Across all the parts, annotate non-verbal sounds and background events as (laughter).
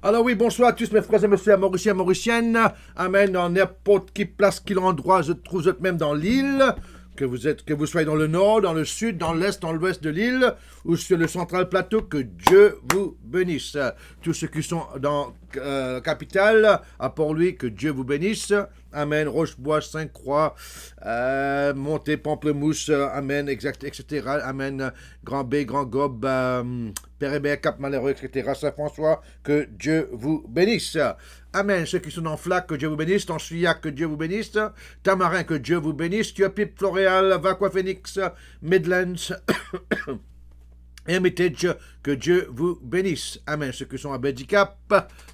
Alors oui, bonsoir à tous mes frères et messieurs, à Mauriciens, Mauriciennes. Amen, en n'importe qui place, qu'il endroit, je trouve, vous êtes même dans l'île. Que vous, êtes, que vous soyez dans le nord, dans le sud, dans l'est, dans l'ouest de l'île ou sur le central plateau, que Dieu vous bénisse. Tous ceux qui sont dans capital, euh, capitale à pour lui Que Dieu vous bénisse. Amen. Rochebois, Sainte-Croix, euh, Montée, Pamplemousse, Amen, exact, etc. Amen. Grand B, Grand Gob, euh, Cap Malheureux, etc. Saint-François, que Dieu vous bénisse. Amen. Ceux qui sont en flac, que Dieu vous bénisse. en Suillac, que Dieu vous bénisse. Tamarin, que Dieu vous bénisse. Tuapip, Floréal, Vacqua Phoenix, Midlands. Hermitage, que Dieu vous bénisse. Amen. Ceux qui sont à handicap,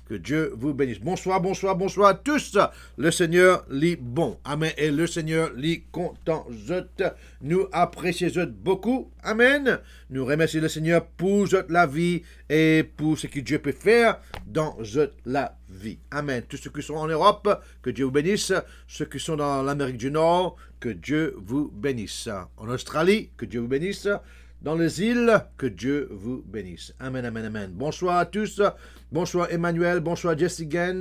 que Dieu vous bénisse. Bonsoir, bonsoir, bonsoir à tous. Le Seigneur lit bon. Amen. Et le Seigneur lit content. Nous apprécions beaucoup. Amen. Nous remercions le Seigneur pour la vie et pour ce que Dieu peut faire dans la vie. Amen. Tous ceux qui sont en Europe, que Dieu vous bénisse. Ceux qui sont dans l'Amérique du Nord, que Dieu vous bénisse. En Australie, que Dieu vous bénisse dans les îles. Que Dieu vous bénisse. Amen, amen, amen. Bonsoir à tous. Bonsoir Emmanuel. Bonsoir Jessica.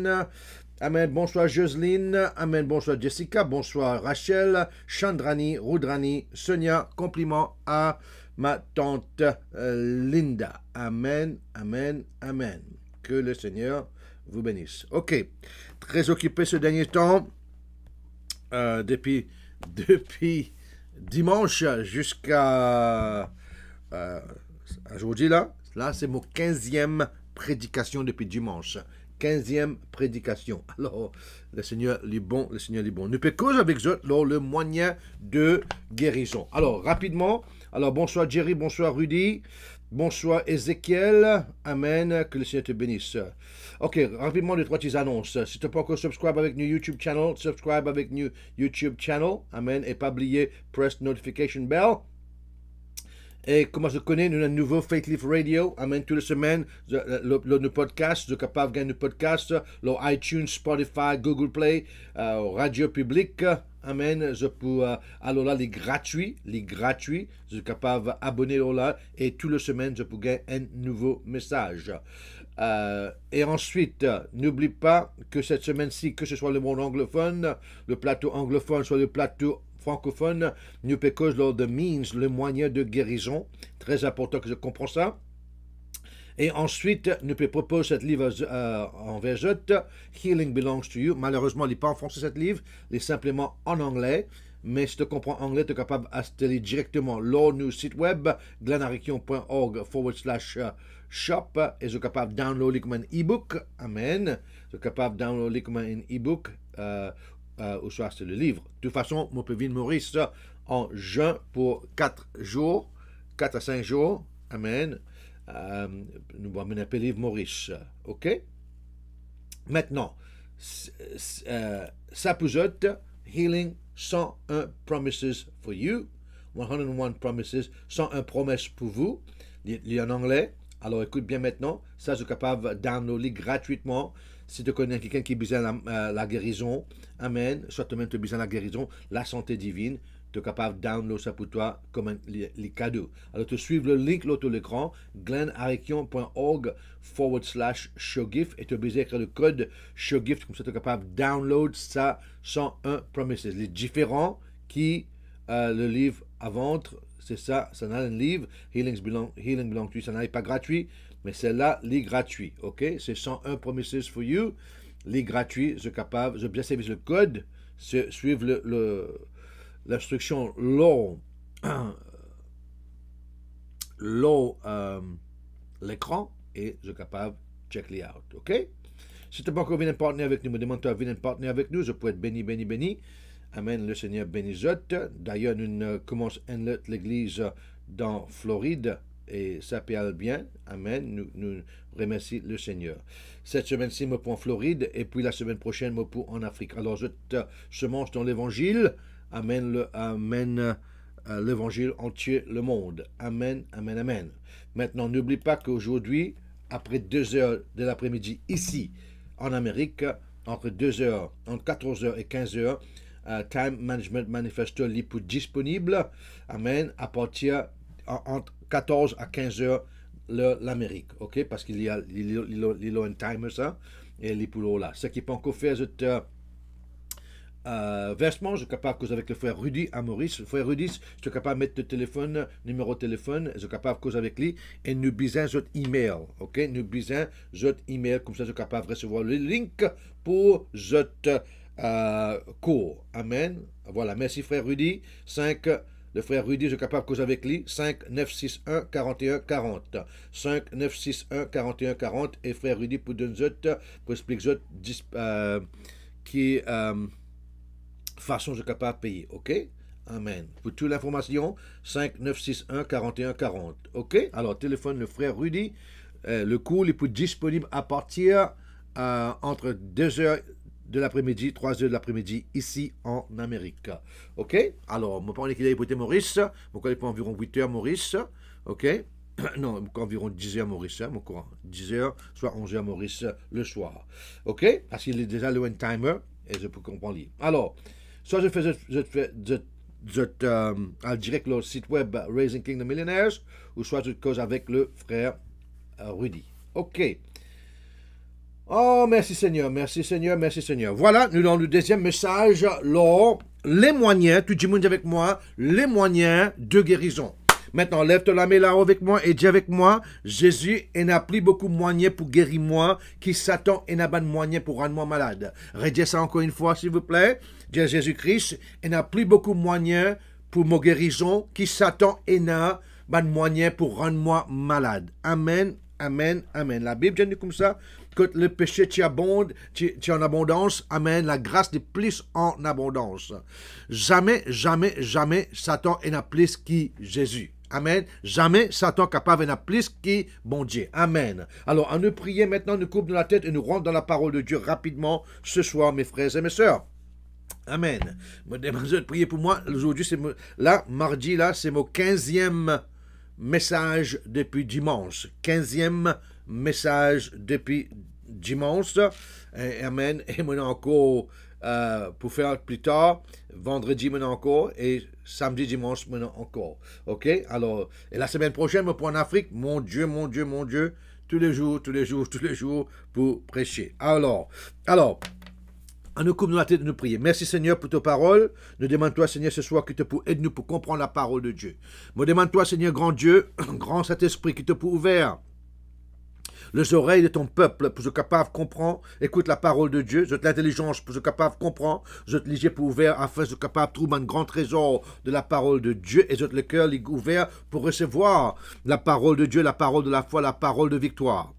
Amen. Bonsoir Jocelyne. Amen. Bonsoir Jessica. Bonsoir Rachel. Chandrani, Rudrani, Sonia. Compliment à ma tante euh, Linda. Amen, amen, amen. Que le Seigneur vous bénisse. Ok. Très occupé ce dernier temps. Euh, depuis, (laughs) depuis dimanche jusqu'à euh, aujourd'hui là, là c'est mon 15e prédication depuis dimanche. 15e prédication. (laughs) Alors, le Seigneur est bon, le Seigneur est bon. Nous pécons avec eux le moyen de guérison. Alors, rapidement, alors bonsoir Jerry, bonsoir Rudy, bonsoir Ezekiel, Amen, que le Seigneur te bénisse. Ok, rapidement les trois petites annonces. Si tu n'es pas encore subscribe avec notre YouTube channel, subscribe avec notre YouTube channel, Amen, et pas oublier press notification bell. Et comme je connais, nous avons un nouveau Faith Leaf Radio. Amen, toutes les semaines, euh, le, le, podcast, je capable de gagner le podcast, le iTunes, Spotify, Google Play, euh, radio publique. Amen. Je peux euh, alors là les gratuits, les gratuits. Je suis capable d'abonner là et toutes les semaines je peux gagner un nouveau message. et ensuite, n'oublie pas que cette semaine-ci, que ce soit le monde anglophone, le plateau anglophone, soit le plateau francophone, New lors Lord mines le moyen de guérison. Très important que je comprends ça. Et ensuite, nous propose cette livre euh, en version Healing Belongs to You. Malheureusement, il n'est pas en français cette livre, il est simplement en anglais. Mais si tu comprends anglais, tu es capable lire directement leur nouveau site web, glanarikion.org forward slash euh, shop. Et je suis capable de downloader comme un e-book. Amen. Je suis capable de downloader comme un e-book. Euh, euh, au soir, c'est le livre. De toute façon, mon Montpellier Maurice, en juin pour 4 jours, 4 à 5 jours. Amen. Euh, nous allons appeler livre Maurice. OK? Maintenant, euh, Healing 101 Promises for You. 101 Promises, 101 promesses pour vous. Il est en anglais. Alors écoute bien maintenant. Ça, je suis capable de downloader gratuitement. Si tu connais quelqu'un qui besoin la, euh, la, guérison, Amen. Soit tu même tu besoin la guérison, la santé divine, tu es capable de download ça pour toi comme un les, cadeau. Alors tu suives le link l'autre l'écran, glenarikion.org forward slash showgift et tu besoin d'écrire le code showgift, comme ça tu es capable de download ça sans un promises. Les différents qui euh, le livre à vendre c'est ça, ça un livre, healing belong, Healing belong to you. ça n'est pas gratuit, mais celle-là, lit gratuit, ok? C'est 101 promises for you, lit gratuit, je suis capable, je bien servir le code, suivre le, l'instruction LOW, LOW, (clears throat) euh, l'écran, et je suis capable, check les out, ok? Si tu n'as pas encore partner avec nous, me demande-toi à venir partner avec nous, je peux être béni, béni, béni. Amen, le Seigneur bénissote. D'ailleurs, nous commençons l'église dans Floride et ça parle bien. Amen. Nous, remercions le Seigneur. Cette semaine-ci, me pour en Floride et puis la semaine prochaine, me pour en Afrique. Alors, je te semence dans l'évangile. Amen. amen. Euh, l'évangile entier, le monde. Amen, amen, amen. Maintenant, n'oublie pas qu'aujourd'hui, après deux heures de l'après-midi, ici, en Amérique, entre deux heures, entre 14 heures et 15 heures, euh, Time Management Manifesto LIPU disponible. Amen. À partir entre 14 à 15 heures l'Amérique. OK? Parce qu'il y a l'ILO timer, ça. Et l'IPU là. Ce qui peut encore faire c'est. Euh, euh, versement, je suis capable cause avec le frère Rudy à Maurice. Le frère Rudy, je suis capable de mettre le téléphone, numéro de téléphone, je suis capable cause avec lui et nous bisons votre email. Ok, nous besoin votre email, comme ça je suis capable de recevoir le link pour votre euh, cours Amen. Voilà, merci frère Rudy. 5, le frère Rudy, je suis capable de causer avec lui. 5, 9, 6, 1, 41, 40. 5, 9, 6, 1, 41, 40. Et frère Rudy, pour donner pour expliquer euh, qui euh, façon je suis capable de payer. OK? Amen. Pour toute l'information, 5 9 6 1 41 40. OK Alors, téléphone le frère Rudy. Euh, le cours est disponible à partir euh, entre 2h de l'après-midi, 3 heures de l'après-midi, ici en Amérique. OK Alors, mon parle qu'il a pour Maurice. Mon collègue pas environ 8 heures, Maurice. OK (clears throat) non, environ 10 heures, Maurice, hein, mon courant. 10 heures, soit 11 heures, Maurice, le soir. OK Parce qu'il est déjà le one timer et je peux comprendre. Alors, soit je fais, je fais, euh, direct le site web Raising Kingdom Millionaires, ou soit je cause avec le frère euh, Rudy. OK. Oh, merci Seigneur, merci Seigneur, merci Seigneur. Voilà, nous dans le deuxième message, l'or, les moyens, tu dis avec moi, les moyens de guérison. Maintenant, lève toi la main là avec moi et dis avec moi, Jésus, il n'a plus beaucoup de moyens pour guérir moi, qui Satan, et n'a pas de moyens pour rendre moi malade. Redis ça encore une fois, s'il vous plaît. Jésus-Christ, il n'a plus beaucoup de moyens pour ma guérison, qui Satan, et n'a pas de moyens pour rendre moi malade. Amen, amen, amen. La Bible dit comme ça, que le péché qui abonde, t'y en abondance, amène la grâce de plus en abondance. Jamais, jamais, jamais Satan n'a plus qui Jésus. Amen. Jamais Satan capable n'a plus qui bon Dieu. Amen. Alors, à nous prier maintenant, nous couper de la tête et nous rentrons dans la parole de Dieu rapidement ce soir, mes frères et mes sœurs. Amen. Me demandez de prier pour moi. Aujourd'hui, c'est là, mardi, là, c'est mon 15e message depuis dimanche. Quinzième message message depuis dimanche. amen. Et Monaco encore euh, pour faire plus tard, vendredi maintenant encore et samedi, dimanche maintenant encore. OK Alors, et la semaine prochaine, pour en Afrique, mon Dieu, mon Dieu, mon Dieu, tous les jours, tous les jours, tous les jours pour prêcher. Alors, alors. nous coupe la tête de nous prier. Merci Seigneur pour ta parole. Nous demandons toi Seigneur ce soir que te pour aide-nous pour comprendre la parole de Dieu. nous demandons toi Seigneur grand Dieu, (clears throat) grand Saint-Esprit qui te pour ouvert les oreilles de ton peuple, pour que capable de comprendre, écoute la parole de Dieu, J'ai l'intelligence, pour que capable comprend, je les yeux pour ouvrir afin que capable trouver un grand trésor de la parole de Dieu, et j'ai le cœur ouvert pour recevoir la parole de Dieu, la parole de la foi, la parole de victoire.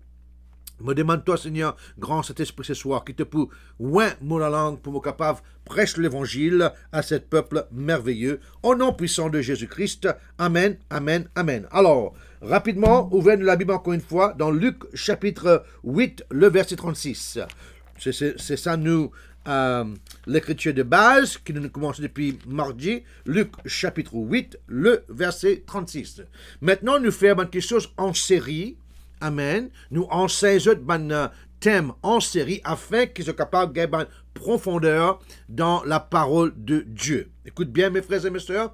Me demande-toi, Seigneur, grand cet esprit ce soir, qui te pour ouin mon la langue, pour me capable prêche l'évangile à cet peuple merveilleux. Au nom puissant de Jésus-Christ. Amen, amen, amen. Alors, rapidement, ouvrez-nous la Bible encore une fois, dans Luc chapitre 8, le verset 36. C'est ça, nous, euh, l'écriture de base, qui nous commence depuis mardi, Luc chapitre 8, le verset 36. Maintenant, nous faisons quelque chose en série Amen. Nous enseignons un euh, thème en série afin qu'ils soient capables de une profondeur dans la parole de Dieu. Écoute bien, mes frères et mes sœurs.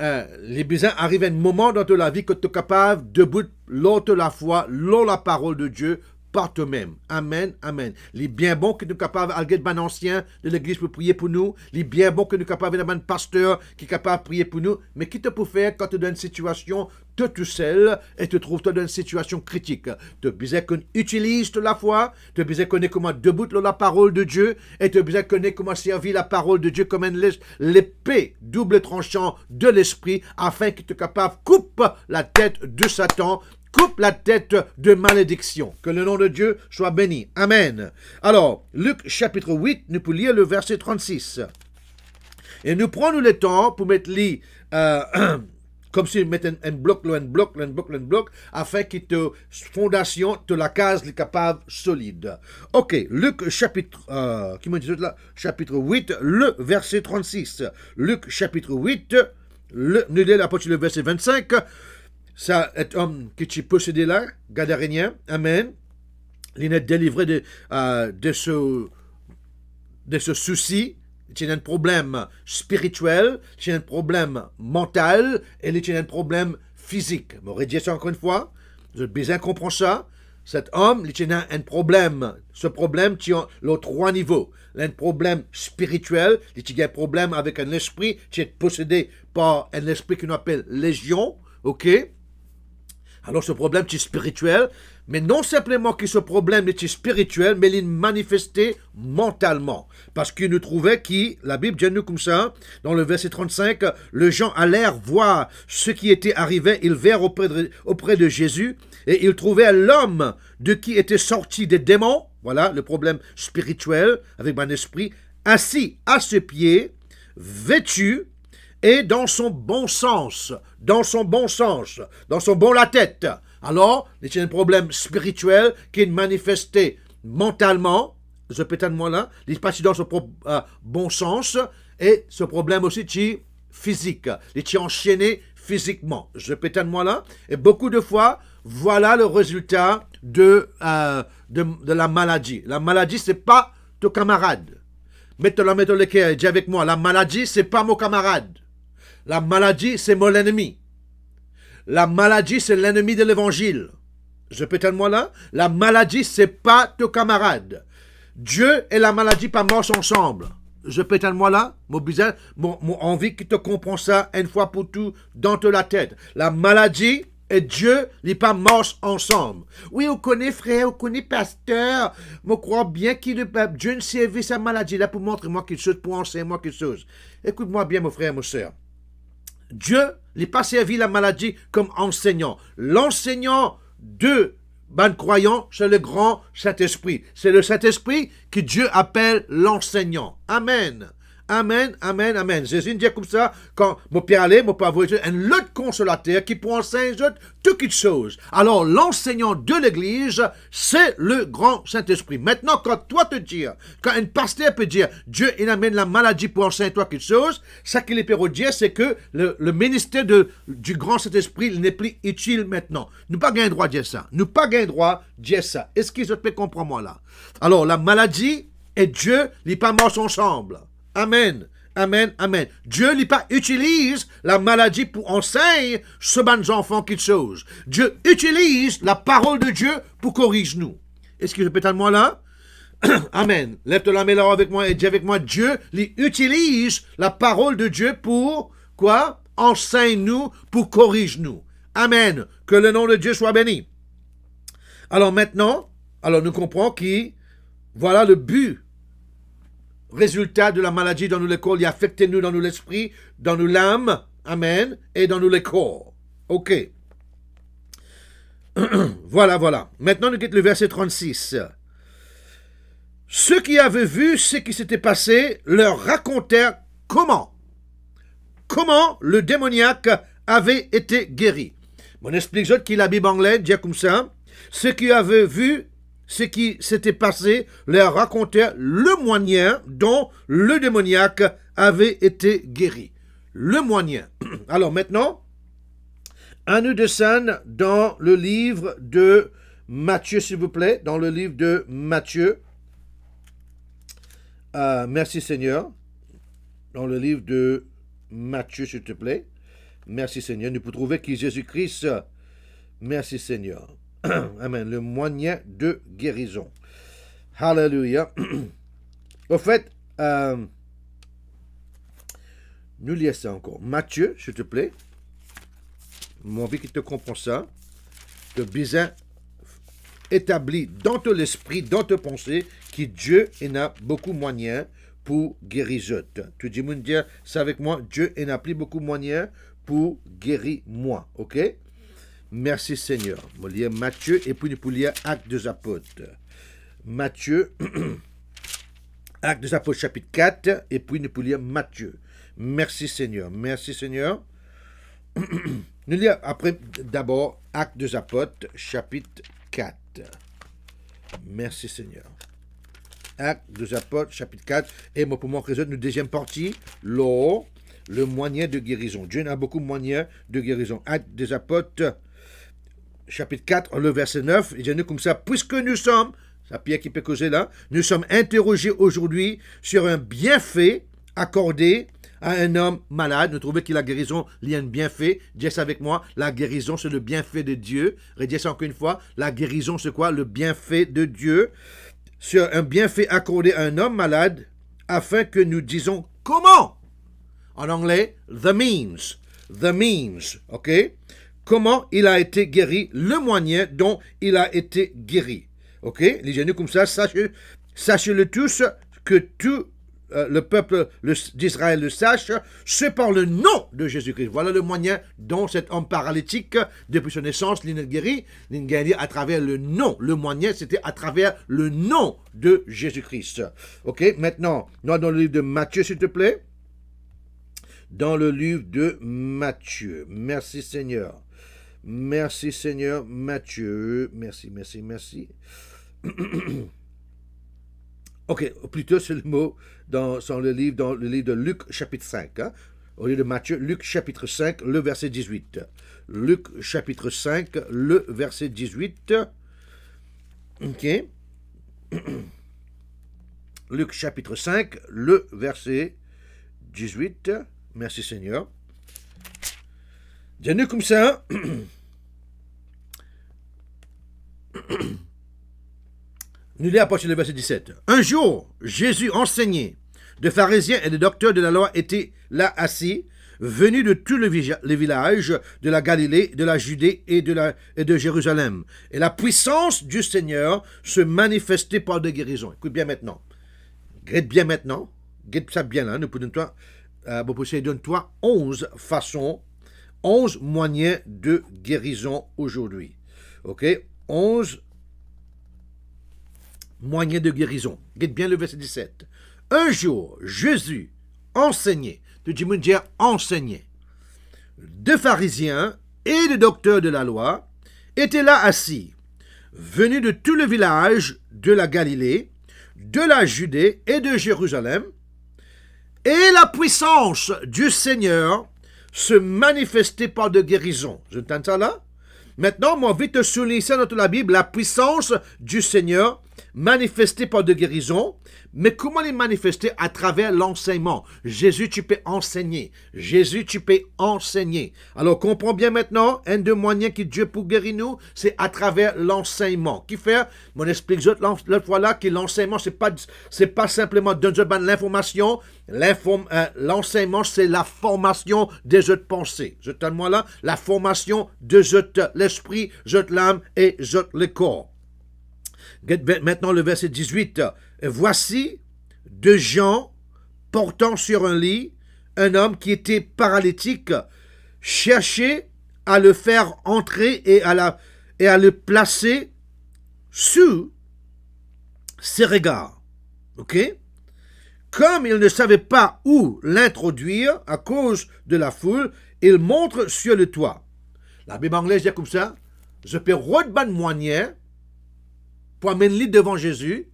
Euh, les besoins arrivent à un moment dans la vie que tu es capable de l'autre la foi, l'ôte la parole de Dieu, par toi-même. Amen, amen. Les bien bon que nous capables, un ancien de l'Église pour prier pour nous, les bien bon que nous capables, un pasteur qui est capable de prier pour nous, mais qui te peut faire quand tu es dans une situation, de tout seul et te trouves-toi dans une situation critique. Te disais qu'on utilise la foi, te besoin qu'on comment debout la parole de Dieu et te bien qu'on comment servir la parole de Dieu comme l'épée double tranchant de l'esprit afin qu'il te capable coupe la tête de Satan coupe la tête de malédiction. Que le nom de Dieu soit béni. Amen. Alors, Luc chapitre 8, nous pouvons lire le verset 36. Et nous prenons le temps pour mettre euh, les... (clears throat) comme si on un, un, bloc, un bloc, un bloc, un bloc, afin que te fondation, de la case, les capable solide. Ok, Luc chapitre, euh, qui dit Chapitre 8, le verset 36. Luc chapitre 8, le, nous le verset 25 ça est homme qui tu possédé là, Gadarénien, Amen. Il est délivré de, euh, de, ce, de ce souci. Il a un problème spirituel, il a un problème mental, et il a un problème physique. Je dit ça encore une fois. Vous comprend comprendre ça. Cet homme, il a un problème. Ce problème, il a trois niveaux. Il a un problème spirituel, il a un problème avec un esprit qui est possédé par un esprit qu'on appelle légion, ok alors ce problème est spirituel, mais non simplement que ce problème était spirituel, mais il manifestait mentalement. Parce qu'il nous trouvait qui, la Bible dit nous comme ça, dans le verset 35, le gens allèrent voir ce qui était arrivé, ils verrent auprès de, Jésus, et ils trouvaient l'homme de qui étaient sortis des démons, voilà le problème spirituel avec mon esprit, assis à ses pieds, vêtu et dans son bon sens, dans son bon sens, dans son bon la tête. Alors, c'est un problème spirituel qui est manifesté mentalement, je pétale moi-là, il passe dans son euh, bon sens, et ce problème aussi qui physique, il est enchaîné physiquement, Je pétale moi-là, et beaucoup de fois, voilà le résultat euh, de, de, la maladie. La maladie, c'est pas ton camarade. Mettez-la, mettez-le avec moi. La maladie, c'est pas mon camarade. La maladie, c'est mon ennemi. La maladie, c'est l'ennemi de l'évangile. Je peux moi là La maladie, c'est pas ton camarade. Dieu et la maladie pas ensemble. Je peux moi là Mon bizarre, mon, envie que te comprends ça une fois pour tout dans te la tête. La maladie et Dieu n'est pas ensemble. Oui, on connaît frère, on connaît pasteur. Je crois bien qu'il que Dieu ne servit sa maladie là pour montrer moi quelque chose, pour enseigner moi quelque chose. Écoute-moi bien, mon frère, mon soeur. Dieu n'est pas servi la maladie comme enseignant. L'enseignant de ben, croyant, c'est le grand Saint-Esprit. C'est le Saint-Esprit que Dieu appelle l'enseignant. Amen. Amen, Amen, Amen. Jésus dit comme ça, quand mon Père allait, mon Père voulait, un autre consolateur qui pour enseigner quelque chose. Alors, l'enseignant de l'Église, c'est le grand Saint-Esprit. Maintenant, quand toi te dire, quand un pasteur peut dire, Dieu, il amène la maladie pour enseigner toi quelque chose, ça qu'il est peut dire, c'est que le, ministère de, du grand Saint-Esprit n'est plus utile maintenant. Nous pas gain droit de dire ça. Nous pas gain droit de dire ça. Est-ce que je peut comprendre moi là? Alors, la maladie et Dieu, ils pas marchent ensemble. Amen. Amen, amen. Dieu n'y pas utilise la maladie pour enseigner ce bon enfant quelque chose. Dieu utilise la parole de Dieu pour corriger nous. Est-ce que je répète moi là? (clears throat) amen. Lève toi la main là avec moi et dis avec moi, Dieu utilise la parole de Dieu pour quoi? Enseigne-nous, pour corrige-nous. Amen. Que le nom de Dieu soit béni. Alors maintenant, alors nous comprenons qui, voilà le but résultat de la maladie dans nous le corps, il affecte nous dans nous l'esprit, dans nous l'âme, amen, et dans nous le corps. Ok. (clears throat) voilà, voilà. Maintenant, nous quittons le verset 36. Ceux qui avaient vu ce qui s'était passé leur racontèrent comment, comment le démoniaque avait été guéri. Mon explique qui la Bible anglaise dit comme ça. Ceux qui avaient vu ce qui s'était passé leur racontait le moyen dont le démoniaque avait été guéri. Le moyen. (clears throat) Alors maintenant, à nous scène dans le livre de Matthieu, s'il vous plaît, dans le livre de Matthieu. Euh, merci Seigneur. Dans le livre de Matthieu, s'il vous plaît. Merci Seigneur. Nous pouvons trouver qui Jésus-Christ. Merci Seigneur. (clears throat) amen, le moyen de guérison. Hallelujah. (clears throat) Au fait, euh, nous lisons ça encore. Mathieu, s'il te plaît. Mon vie qui te comprend ça. Le Bizin établi dans ton esprit, dans ton pensée, que Dieu en a beaucoup moyen pour guérir. Tu dis, mon Dieu, c'est avec moi, Dieu en a beaucoup moyen pour guérir moi. OK? Merci Seigneur. Je Matthieu et puis pouvons lire Acte des Apôtres. Matthieu, (clears throat) Acte des Apôtres chapitre 4 et puis nous lire Matthieu. Merci Seigneur. Merci Seigneur. (clears throat) nous lisons après d'abord Acte des Apôtres chapitre 4. Merci Seigneur. Acte des Apôtres chapitre 4 et moi pour mon réseau, nous deuxième partie, l'eau le moyen de guérison. Dieu a beaucoup de moyens de guérison. Acte des apôtres, chapitre 4, le verset 9, il dit comme ça, puisque nous sommes, ça Pierre qui peut causer là, nous sommes interrogés aujourd'hui sur un bienfait accordé à un homme malade. Nous trouvons que la guérison y a un bienfait. dis avec moi, la guérison c'est le bienfait de Dieu. Redis encore une fois, la guérison c'est quoi Le bienfait de Dieu. Sur un bienfait accordé à un homme malade, afin que nous disons comment En anglais, the means. The means, ok comment il a été guéri, le moyen dont il a été guéri. Ok Les le comme ça, sachez-le tous, que tout euh, le peuple d'Israël le sache, c'est par le nom de Jésus-Christ. Voilà le moyen dont cet homme paralytique, depuis sa naissance, l'a guéri, guéri à travers le nom. Le moyen, c'était à travers le nom de Jésus-Christ. Ok Maintenant, dans le livre de Matthieu, s'il te plaît dans le livre de Matthieu. Merci Seigneur. Merci Seigneur Matthieu. Merci, merci, merci. (clears throat) ok, plutôt c'est le mot dans, le livre, dans le livre de Luc chapitre 5. Hein. Au lieu de Matthieu, Luc chapitre 5, le verset 18. Luc chapitre 5, le verset 18. Ok. (clears throat) Luc chapitre 5, le verset 18. Merci Seigneur. Dis-nous comme ça, hein. (clears throat) (clears throat) Nous lisons à partir verset 17. Un jour, Jésus enseignait. de pharisiens et de docteurs de la loi étaient là assis, venus de tous les villages de la Galilée, de la Judée et de, la, et de Jérusalem. Et la puissance du Seigneur se manifestait par des guérisons. Écoute bien maintenant. Guette bien maintenant. Guette ça bien là. Hein. Nous toi, euh, donne-toi 11 façons, 11 moyens de guérison aujourd'hui. OK 11, moyen de guérison. Guide bien le verset 17. Un jour, Jésus enseignait, de Jimundia enseignait. De pharisiens et de docteurs de la loi étaient là assis, venus de tout le village de la Galilée, de la Judée et de Jérusalem, et la puissance du Seigneur se manifestait par de guérison. Je t'entends là Maintenant, moi, vite te souligner dans toute la Bible la puissance du Seigneur manifestés par de guérison, mais comment les manifester à travers l'enseignement Jésus, tu peux enseigner. Jésus, tu peux enseigner. Alors comprends bien maintenant, un des moyens que Dieu pour guérir nous, c'est à travers l'enseignement. Qui fait Mon explique l'autre fois là que l'enseignement, c'est pas c'est pas simplement donner l'information. Euh, l'enseignement, c'est la formation des autres pensées. Je moi là, la formation de l'esprit, je l'âme et je le corps. Maintenant le verset 18. Voici deux gens portant sur un lit un homme qui était paralytique, cherchaient à le faire entrer et à, le placer sous ses regards. OK Comme il ne savait pas où l'introduire à cause de la foule, il montre sur le toit. La Bible anglaise dit comme ça Je peux rodban pour amener devant Jésus,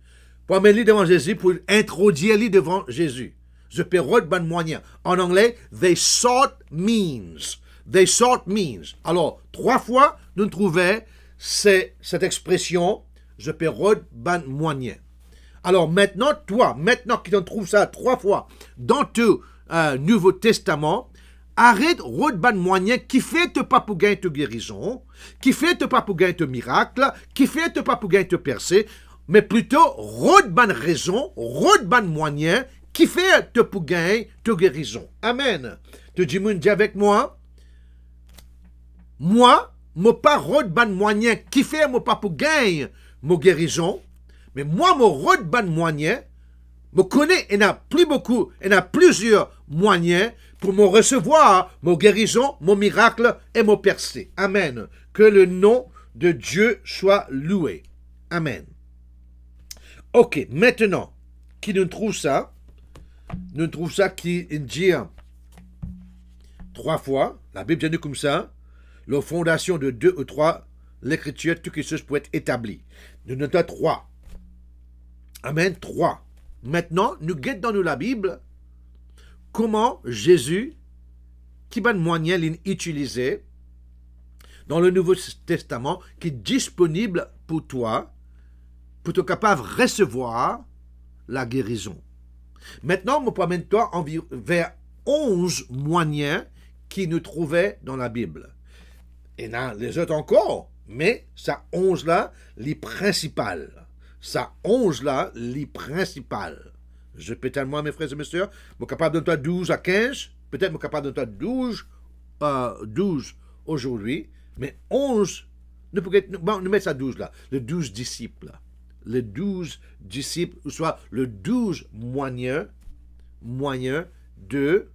pour amener devant Jésus, pour introduire lui devant Jésus. Je peux ban moyen. En anglais, they sought means. They sought means. Alors, trois fois, nous trouvons cette expression, Je peux ban moyen. Alors maintenant, toi, maintenant qu'il en trouve ça trois fois dans tout euh, Nouveau Testament, Arrête Rodban moyen qui fait pas gagner te guérison, qui fait pas pour gagner te miracle, qui fait pas gagner te percer mais plutôt Rodban raison, Rodban moyen qui fait te pour gagner te guérison. Amen. Te dis avec moi. Moi, mon pas Rodban moyen qui fait mon pas pour gagner guérison, mais moi mon Rodban moyen, me connais et n'a plus beaucoup et n'a plusieurs moyens pour me recevoir, mon guérison, mon miracle et mon percée. Amen. Que le nom de Dieu soit loué. Amen. Ok, maintenant, qui nous trouve ça Nous trouve ça qui dit trois fois, la Bible dit comme ça, la fondation de deux ou trois, l'écriture, tout qui se peut être établi. Nous notons trois. Amen, trois. Maintenant, nous guettons dans nous la Bible, comment Jésus, qui ban moyen utilisé dans le Nouveau Testament, qui est disponible pour toi, pour te capable de recevoir la guérison. Maintenant, me promène-toi vers 11 moyens qui nous trouvaient dans la Bible. Et non, les autres encore, mais ça 11 là, les principales. Ça 11 là, les principales. Je pétale moi, mes frères et mes sœurs, je suis capable de toi 12 à 15, peut-être je suis capable de toi 12, euh, 12 aujourd'hui, mais 11, nous, bon, nous mettons ça 12 là, les 12 disciples Les 12 disciples, soit le 12 moyen moyen de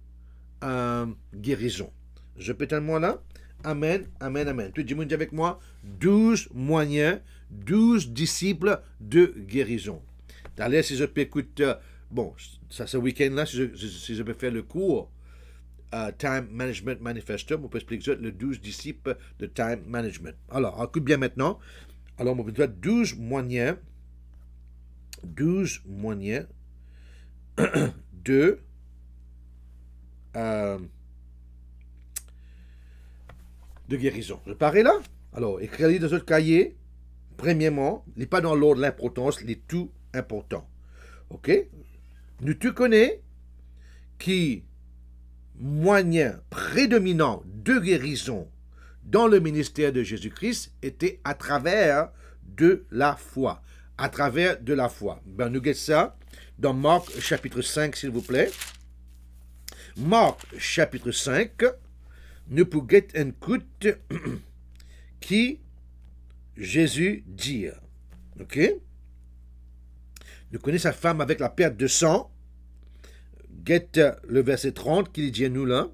euh, guérison. Je pétale moi là Amen, amen, amen. Tout le monde avec moi 12 moyens, 12 disciples de guérison. D'aller, si je peux écouter. Euh, Bon, ça, ce week-end-là, si, si je, vais faire le cours euh, Time Management Manifestum, on peut expliquer le 12 disciples de Time Management. Alors, écoute bien maintenant. Alors, on peut 12 moyens, 12 moyens de de guérison. Je parais là Alors, écrivez dans votre cahier, premièrement, n'est pas dans l'ordre l'importance, les tout important. OK nous tu connais qui moyen prédominant de guérison dans le ministère de Jésus-Christ était à travers de la foi. À travers de la foi. Ben, nous ça dans Marc chapitre 5, s'il vous plaît. Marc chapitre 5, nous pouvons un coût (clears throat) qui Jésus dit. OK? Je connaît sa femme avec la perte de sang. Guette euh, le verset 30 qu'il dit à nous là.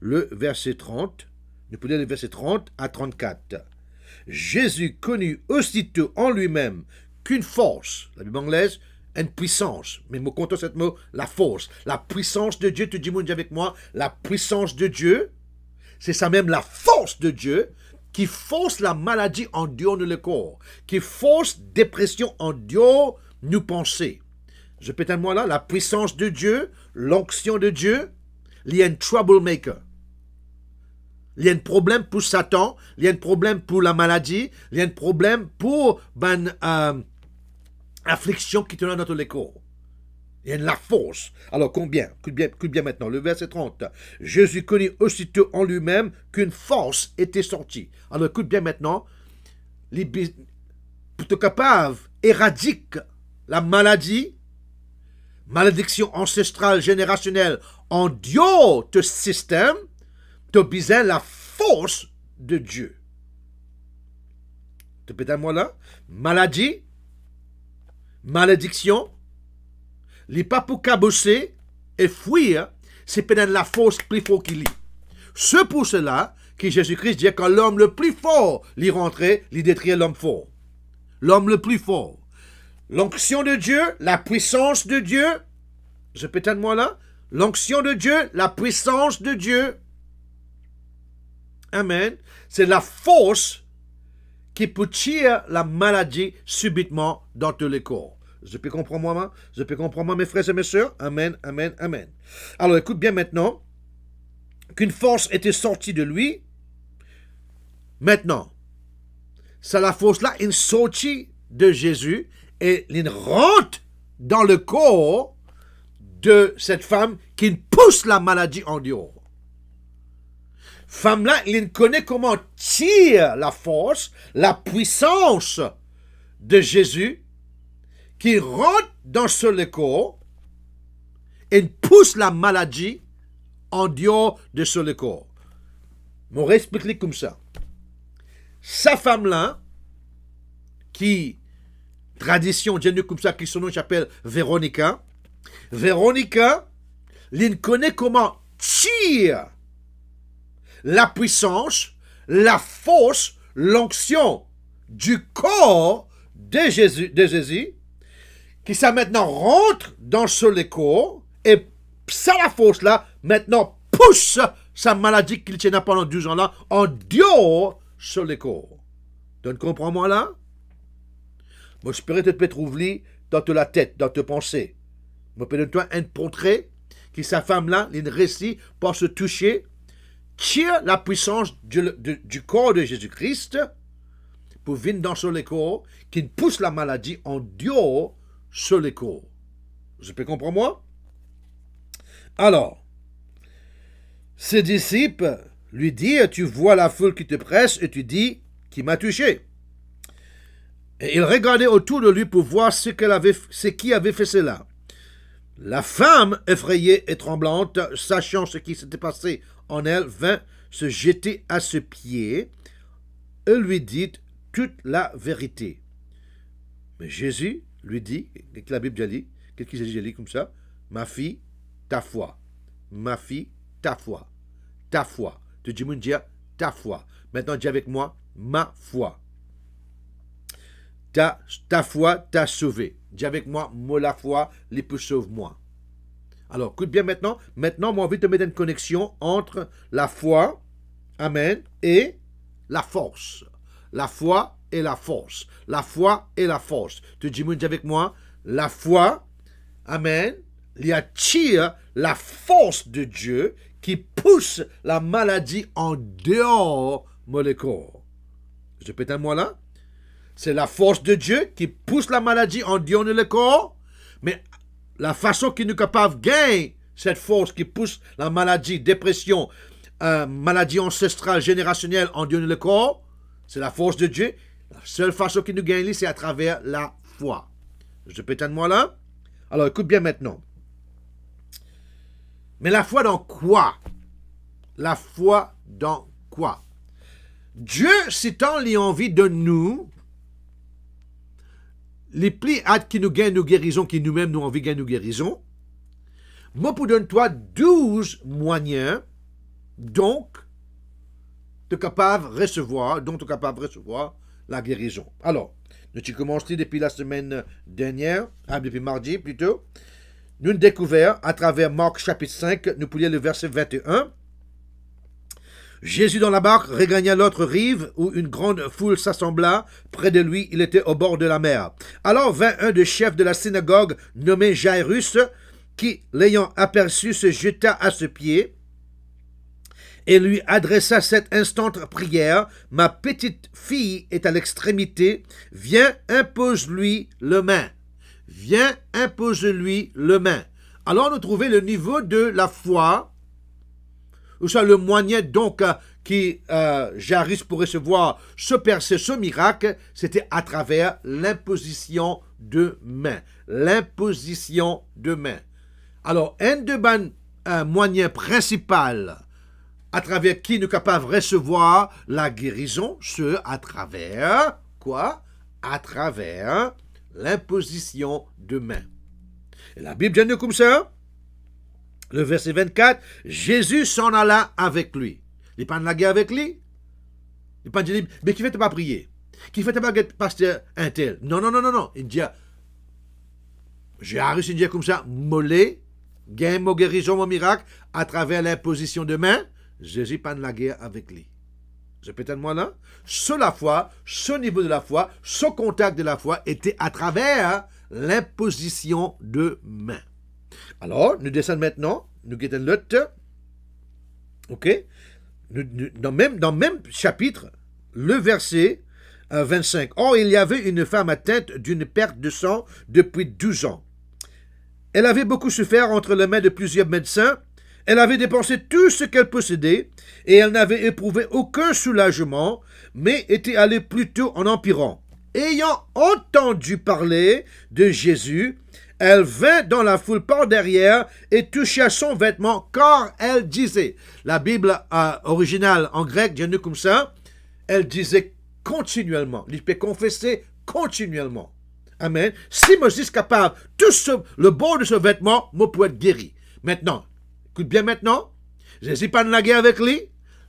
Le verset 30. Nous pouvons le verset 30 à 34. Jésus connut aussitôt en lui-même qu'une force, la Bible anglaise, une puissance. Mais me comptons cette mot, la force. La puissance de Dieu, tu dis mon Dieu avec moi, la puissance de Dieu, c'est ça même la force de Dieu qui force la maladie en dehors dans le corps, qui force dépression en dehors nous penser. Je pète à moi là, la puissance de Dieu, l'onction de Dieu, il y a un troublemaker. Il y a un problème pour Satan, il y a un problème pour la maladie, il y a un problème pour l'affliction ben, euh, affliction qui tourne dans notre corps. Il y a de la force. Alors combien Écoute bien, maintenant, le verset 30. Jésus connut aussitôt en lui-même qu'une force était sortie. Alors écoute bien maintenant, les, pour être capable éradique la maladie, malédiction ancestrale générationnelle en Dieu te système, te bise la force de Dieu. Tu moi là? Maladie, malédiction, les pas pour et fuir, c'est peut-être la force plus forte qu'il est. C'est pour cela que Jésus-Christ dit que l'homme le plus fort l'y rentrait, l'y détruit l'homme fort. L'homme le plus fort. L'onction de Dieu, la puissance de Dieu. Je être moi là. L'onction de Dieu, la puissance de Dieu. Amen. C'est la force qui peut tirer la maladie subitement dans tous les corps. Je peux comprendre moi, je peux comprendre moi, mes frères et mes sœurs. Amen, amen, amen. Alors écoute bien maintenant qu'une force était sortie de lui. Maintenant, c'est la force là, une sortie de Jésus et il rentre dans le corps de cette femme qui pousse la maladie en dehors. Femme-là, il connaît comment tire la force, la puissance de Jésus qui rentre dans ce corps et pousse la maladie en dehors de ce corps. On comme ça. Sa femme-là, qui tradition Jenny comme ça qui son nom s'appelle Véronica. Véronica, il connaît comment tire la puissance, la force, l'onction du corps de Jésus, de Jésus, qui ça maintenant rentre dans ce corps et ça la force là maintenant pousse sa maladie qu'il tient pendant 12 ans là en dehors sur le corps. Donc comprends-moi là? Mon spirit te peut trouver dans la tête, dans tes pensées. père de toi un portrait qui sa femme-là, les récit pour se toucher, tire la puissance du, corps de Jésus-Christ pour venir dans sur écho, qui pousse la maladie en dieu sur l'écho. corps. Vous pouvez comprendre moi Alors, ses disciples lui disent, « tu vois la foule qui te presse et tu dis, qui m'a touché et il regardait autour de lui pour voir ce, qu'elle avait, ce qui avait fait cela. La femme, effrayée et tremblante, sachant ce qui s'était passé en elle, vint se jeter à ses pieds et lui dit toute la vérité. Mais Jésus lui dit, que la Bible dit, qu'est-ce qu'il dit comme ça Ma fille, ta foi. Ma fille, ta foi. Ta foi. Tu dis, ta foi. Maintenant, dis avec moi, ma foi. Ta, foi t'a sauvé. Dis avec moi, moi la foi, l'épouse sauve-moi. Alors, écoute bien maintenant. Maintenant, moi, envie de te mettre une connexion entre la foi, Amen, et la force. La foi et la force. La foi et la force. Tu dis, dis avec moi, la foi, Amen, y attire la force de Dieu qui pousse la maladie en dehors de mon corps. Je pète un mot là. C'est la force de Dieu qui pousse la maladie en Dieu le corps, mais la façon qui nous capable gain gagner cette force qui pousse la maladie, dépression, euh, maladie ancestrale, générationnelle en Dieu le corps, c'est la force de Dieu. La seule façon qui nous gagne, c'est à travers la foi. Je peux moi là Alors écoute bien maintenant. Mais la foi dans quoi La foi dans quoi Dieu, citant l'envie de nous, les plus hâte qui nous gagnent nos guérisons, qui nous-mêmes nous envie guérisons, nous guérisons. Moi, pour toi 12 moyens, donc, de capable recevoir, donc, tu capable recevoir la guérison. Alors, nous avons commencé depuis la semaine dernière, hein, depuis mardi plutôt. Nous avons découvert à travers Marc chapitre 5, nous pouvions le verset 21. Jésus dans la barque regagna l'autre rive, où une grande foule s'assembla. Près de lui, il était au bord de la mer. Alors vint un des chefs de la synagogue, nommé Jairus, qui, l'ayant aperçu, se jeta à ses pieds et lui adressa cette instante prière. Ma petite fille est à l'extrémité, viens, impose-lui le main. Viens, impose-lui le main. Alors nous trouvons le niveau de la foi le moyen donc euh, qui euh, pour recevoir ce percé, ce miracle, c'était à travers l'imposition de main. L'imposition de main. Alors, un de ben, un moyens principal, à travers qui nous capables de recevoir la guérison, ce à travers quoi À travers l'imposition de main. Et la Bible dit comme ça. Le verset 24, Jésus s'en alla avec lui. Il n'est pas guerre avec lui. Il n'est pas dit, mais qui fait pas prier Qui fait pas être pasteur un tel Non, non, non, non, non. Il dit, j'ai arrêté de dire comme ça, mollet, gain, mon guérison, mon miracle, à travers l'imposition de main, Jésus pas la guerre avec lui. Je peut moi là Ce la foi, ce niveau de la foi, ce contact de la foi était à travers l'imposition de main. Alors, nous descendons maintenant, nous guettons l'autre. OK dans, même, même chapitre, le verset 25. Euh, Or, il y avait une femme atteinte d'une perte de sang depuis 12 ans. Elle avait beaucoup souffert entre les mains de plusieurs médecins. Elle avait dépensé tout ce qu'elle possédait et elle n'avait éprouvé aucun soulagement, mais était allée plutôt en empirant. Ayant entendu parler de Jésus, elle vint dans la foule par derrière et toucha son vêtement car elle disait, la Bible euh, originale en grec, dit comme ça, elle disait continuellement, il peut confesser continuellement. Amen. Si je suis capable, tout le bord de ce vêtement je peut être guéri. Maintenant, écoute bien maintenant, Jésus pas de la guerre avec lui.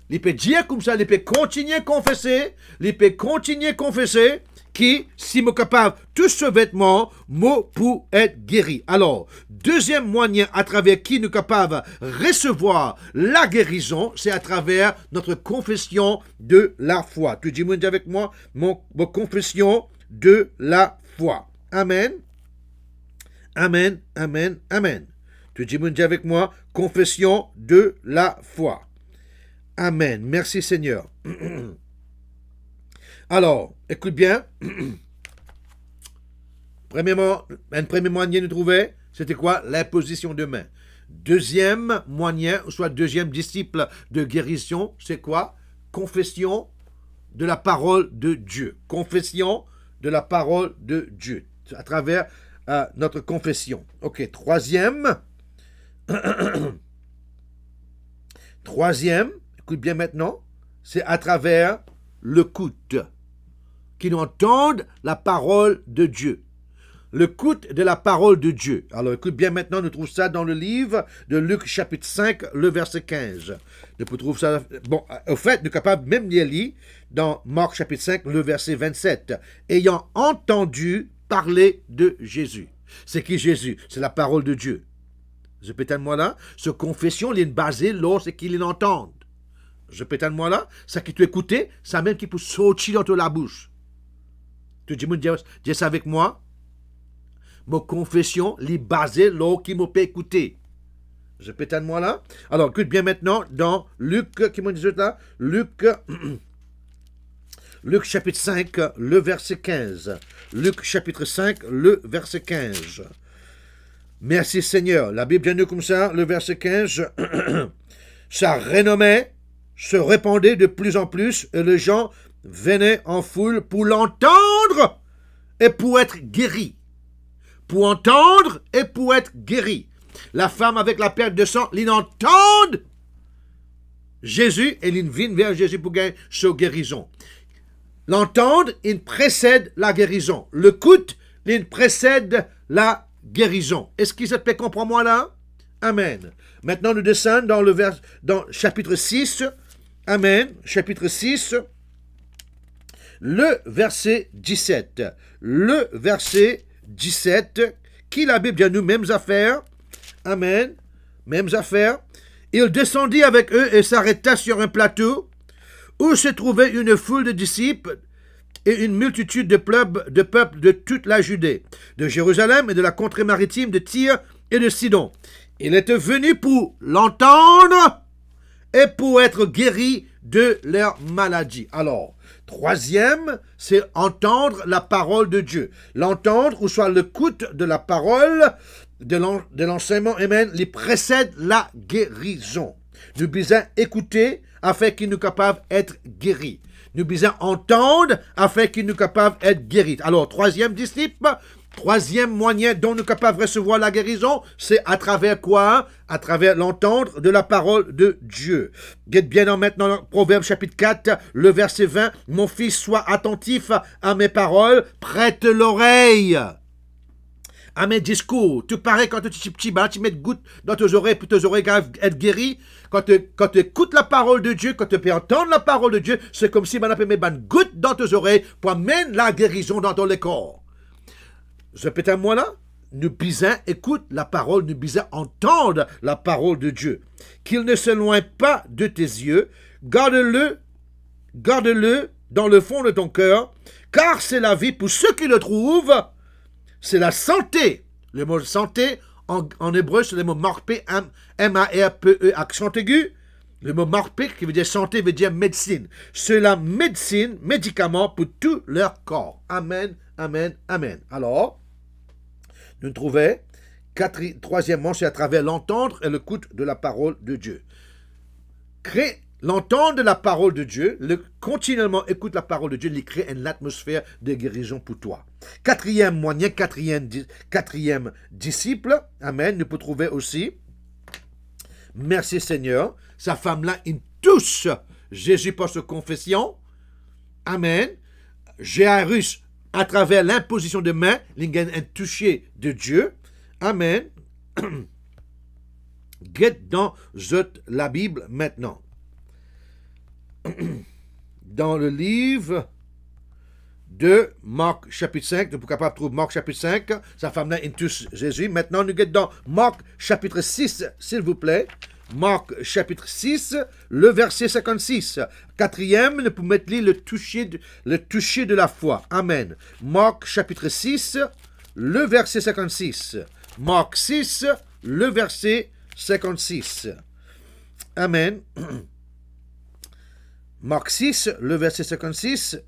Il peut dire comme ça, il peut continuer à confesser, il peut continuer à confesser, qui, si me capable, tout ce vêtement, nous pour être guéri. Alors, deuxième moyen à travers qui nous capable recevoir la guérison, c'est à travers notre confession de la foi. Tu dis, Dieu avec moi, mon, confession de la foi. Amen. Amen, amen, amen. Tu dis, Dieu avec moi, confession de la foi. Amen. Merci Seigneur. (clears throat) Alors, Écoute bien. (clears throat) Premièrement, un premier moyen de trouver, c'était quoi L'imposition de main. Deuxième moyen, soit deuxième disciple de guérison, c'est quoi Confession de la parole de Dieu. Confession de la parole de Dieu à travers euh, notre confession. Ok, troisième. (clears throat) troisième, écoute bien maintenant, c'est à travers le coude qu'ils entendent la parole de Dieu. L'écoute de la parole de Dieu. Alors écoute bien maintenant, nous trouvons ça dans le livre de Luc chapitre 5, le verset 15. Nous trouver ça, bon, au fait, nous capables même d'y aller dans Marc chapitre 5, le verset 27. Ayant entendu parler de Jésus. C'est qui Jésus C'est la parole de Dieu. Je pétale moi là, ce confession, il est basé lorsqu'il qu'ils l'entendent. Je pétale moi là, ça qui tu écoutais, ça même qui peut sortir dans la bouche. Tu dis Dieu, ça avec moi. Ma confession, est basée l'eau qui m'a pas écouter. Je pétale moi là. Alors, écoute bien maintenant dans Luc, qui m'a dit là, Luc, (clears throat) Luc chapitre 5, le verset 15. Luc chapitre 5, le verset 15. Merci Seigneur. La Bible dit comme ça, le verset 15. (clears throat) Sa renommée se répandait de plus en plus et les gens « Venez en foule pour l'entendre et pour être guéri, Pour entendre et pour être guéri. La femme avec la perte de sang, l'entend Jésus et l'invite vers Jésus pour gagner sa guérison. L'entendre, il précède la guérison. L'écoute, il précède la guérison. Est-ce qu'il se fait moi là? Amen. Maintenant, nous descendons dans le vers, dans chapitre 6. Amen. Chapitre 6 le verset 17. Le verset 17, qui la Bible dit nous, mêmes affaires. Amen. Mêmes affaires. Il descendit avec eux et s'arrêta sur un plateau où se trouvait une foule de disciples et une multitude de peuples de, peuple de toute la Judée, de Jérusalem et de la contrée maritime de Tyr et de Sidon. Il était venu pour l'entendre et pour être guéri de leur maladie. Alors, Troisième, c'est entendre la parole de Dieu. L'entendre, ou soit l'écoute de la parole, de l'enseignement Amen. les précède la guérison. Nous besoin écouter afin qu'il nous capables d'être guéris. Nous disons entendre afin qu'il nous capables d'être guéris. Alors, troisième disciple, Troisième moyen dont nous sommes capables recevoir la guérison, c'est à travers quoi À travers l'entendre de la parole de Dieu. Guette bien en maintenant Proverbe chapitre 4, le verset 20. Mon fils, sois attentif à mes paroles, prête l'oreille à mes discours. Tu parais quand tu, petit tu mets goutte dans tes oreilles, puis tes oreilles être guéries. Quand tu, quand tu écoutes la parole de Dieu, quand tu peux entendre la parole de Dieu, c'est comme si tu mets des goutte dans tes oreilles pour amener la guérison dans ton corps ce moi-là, Nubizin écoute la parole, Nubizin entende la parole de Dieu. Qu'il ne se loin pas de tes yeux, garde-le, garde-le dans le fond de ton cœur, car c'est la vie pour ceux qui le trouvent, c'est la santé. Le mot santé en, hébreu, c'est le mot marpe M-A-R-P-E, accent aigu. Le mot marpe », qui veut dire santé, veut dire médecine. C'est la médecine, médicament pour tout leur corps. Amen, amen, amen. Alors, nous trouvons, troisièmement, c'est à travers l'entendre et l'écoute de la parole de Dieu. Crée l'entendre de la parole de Dieu, le, continuellement écoute la parole de Dieu, il crée une atmosphère de guérison pour toi. Quatrième moyen, quatrième, quatrième disciple, Amen, nous pouvons trouver aussi, merci Seigneur, sa femme-là, il touche Jésus par sa confession, Amen. Jairus à travers l'imposition de mains, l'ingen un toucher de Dieu. Amen. (clears throat) Get dans la Bible maintenant. (clears throat) Dans le livre de Marc chapitre 5, nous ne pouvons pas trouver Marc chapitre 5, sa femme-là, Intus Jésus. Maintenant, nous get dans Marc chapitre 6, s'il vous plaît. Marc chapitre 6, le verset 56. Quatrième, ne mettre le toucher, de, le toucher de la foi. Amen. Marc chapitre 6, le verset 56. Marc 6, le verset 56. Amen. (clears throat) Marc 6, le verset 56.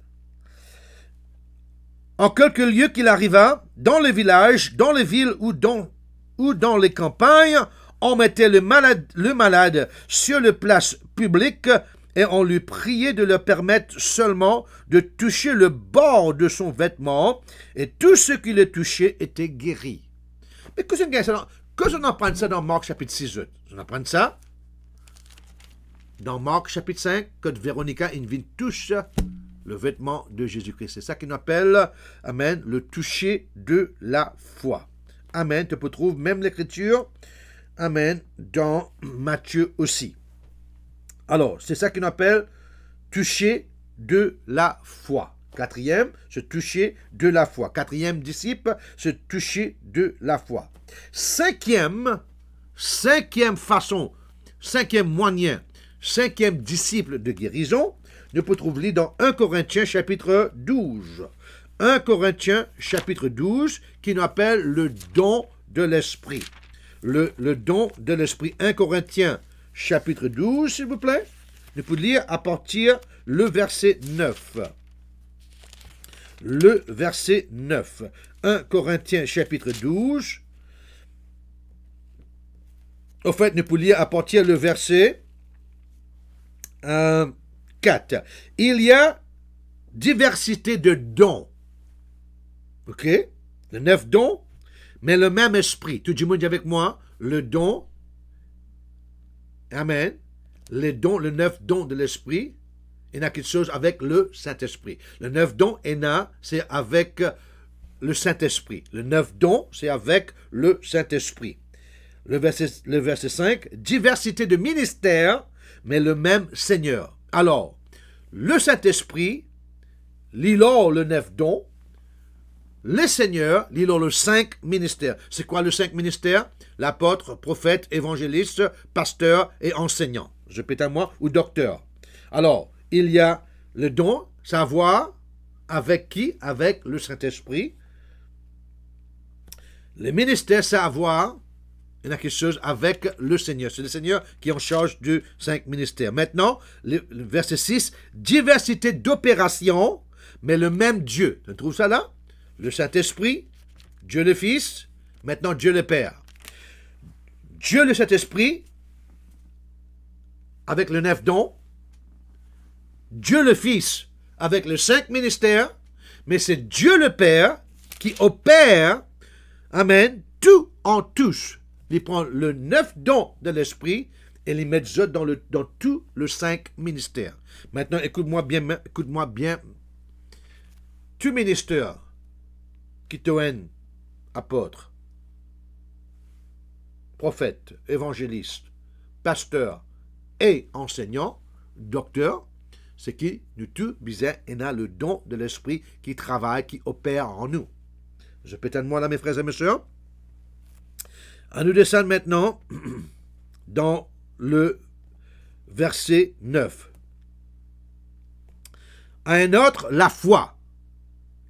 En quelques lieu qu'il arriva, dans les villages, dans les villes ou ou dans les campagnes, on mettait le malade, sur le place publique et on lui priait de le permettre seulement de toucher le bord de son vêtement, et tout ce qui le touchait était guéri. Mais que j'en qu'on apprend ça dans Marc chapitre 6 On apprend ça dans Marc chapitre 5, quand Véronica Invin touche le vêtement de Jésus-Christ. C'est ça qu'on appelle, Amen, le toucher de la foi. Amen. Tu peux trouver même l'écriture Amen. Dans Matthieu aussi. Alors, c'est ça qu'on appelle toucher de la foi. Quatrième, se toucher de la foi. Quatrième disciple, se toucher de la foi. Cinquième, cinquième façon, cinquième moyen, cinquième disciple de guérison, ne peut trouver dans 1 Corinthiens chapitre 12. 1 Corinthiens chapitre 12 qui nous appelle le don de l'esprit le, don de l'esprit. 1 Corinthiens, chapitre 12, s'il vous plaît. Nous pouvons lire à partir le verset 9. Le verset 9. 1 Corinthiens, chapitre 12. Au fait, nous pouvons lire à partir le verset 4. Euh, Il y a diversité de dons. OK? de neuf dons, mais le même esprit, tout du monde avec moi, le don, Amen, les dons, le neuf don de l'esprit, il n'a quelque chose avec le Saint-Esprit. Le neuf don, n'a c'est avec le Saint-Esprit. Le neuf don, c'est avec le Saint-Esprit. Le verset, le verset 5, diversité de ministères, mais le même Seigneur. Alors, le Saint-Esprit, lilo le neuf don, les seigneurs, ils ont le cinq ministères. C'est quoi le cinq ministères L'apôtre, prophète, évangéliste, pasteur et enseignant. Je pète à moi, ou docteur. Alors, il y a le don, savoir avec qui Avec le Saint-Esprit. Le ministère, savoir, il y a quelque chose avec le Seigneur. C'est le Seigneur qui est en charge du cinq ministères. Maintenant, verset 6, diversité d'opérations, mais le même Dieu. Tu trouves ça là le Saint-Esprit, Dieu le Fils, maintenant Dieu le Père. Dieu le Saint-Esprit, avec le neuf dons, Dieu le Fils, avec le cinq ministères, mais c'est Dieu le Père qui opère, Amen, tout en tous. Il prend le neuf dons de l'Esprit et les met dans, le, dans tout le cinq ministères. Maintenant, écoute-moi bien, écoute-moi bien. Tu ministères. Kitoen, apôtre, prophète, évangéliste, pasteur et enseignant, docteur, ce qui nous tout bizarre et a le don de l'esprit qui travaille, qui opère en nous. Je peux moi là, mes frères et mes sœurs. À nous descend maintenant (clears throat) dans le verset 9. un autre, la foi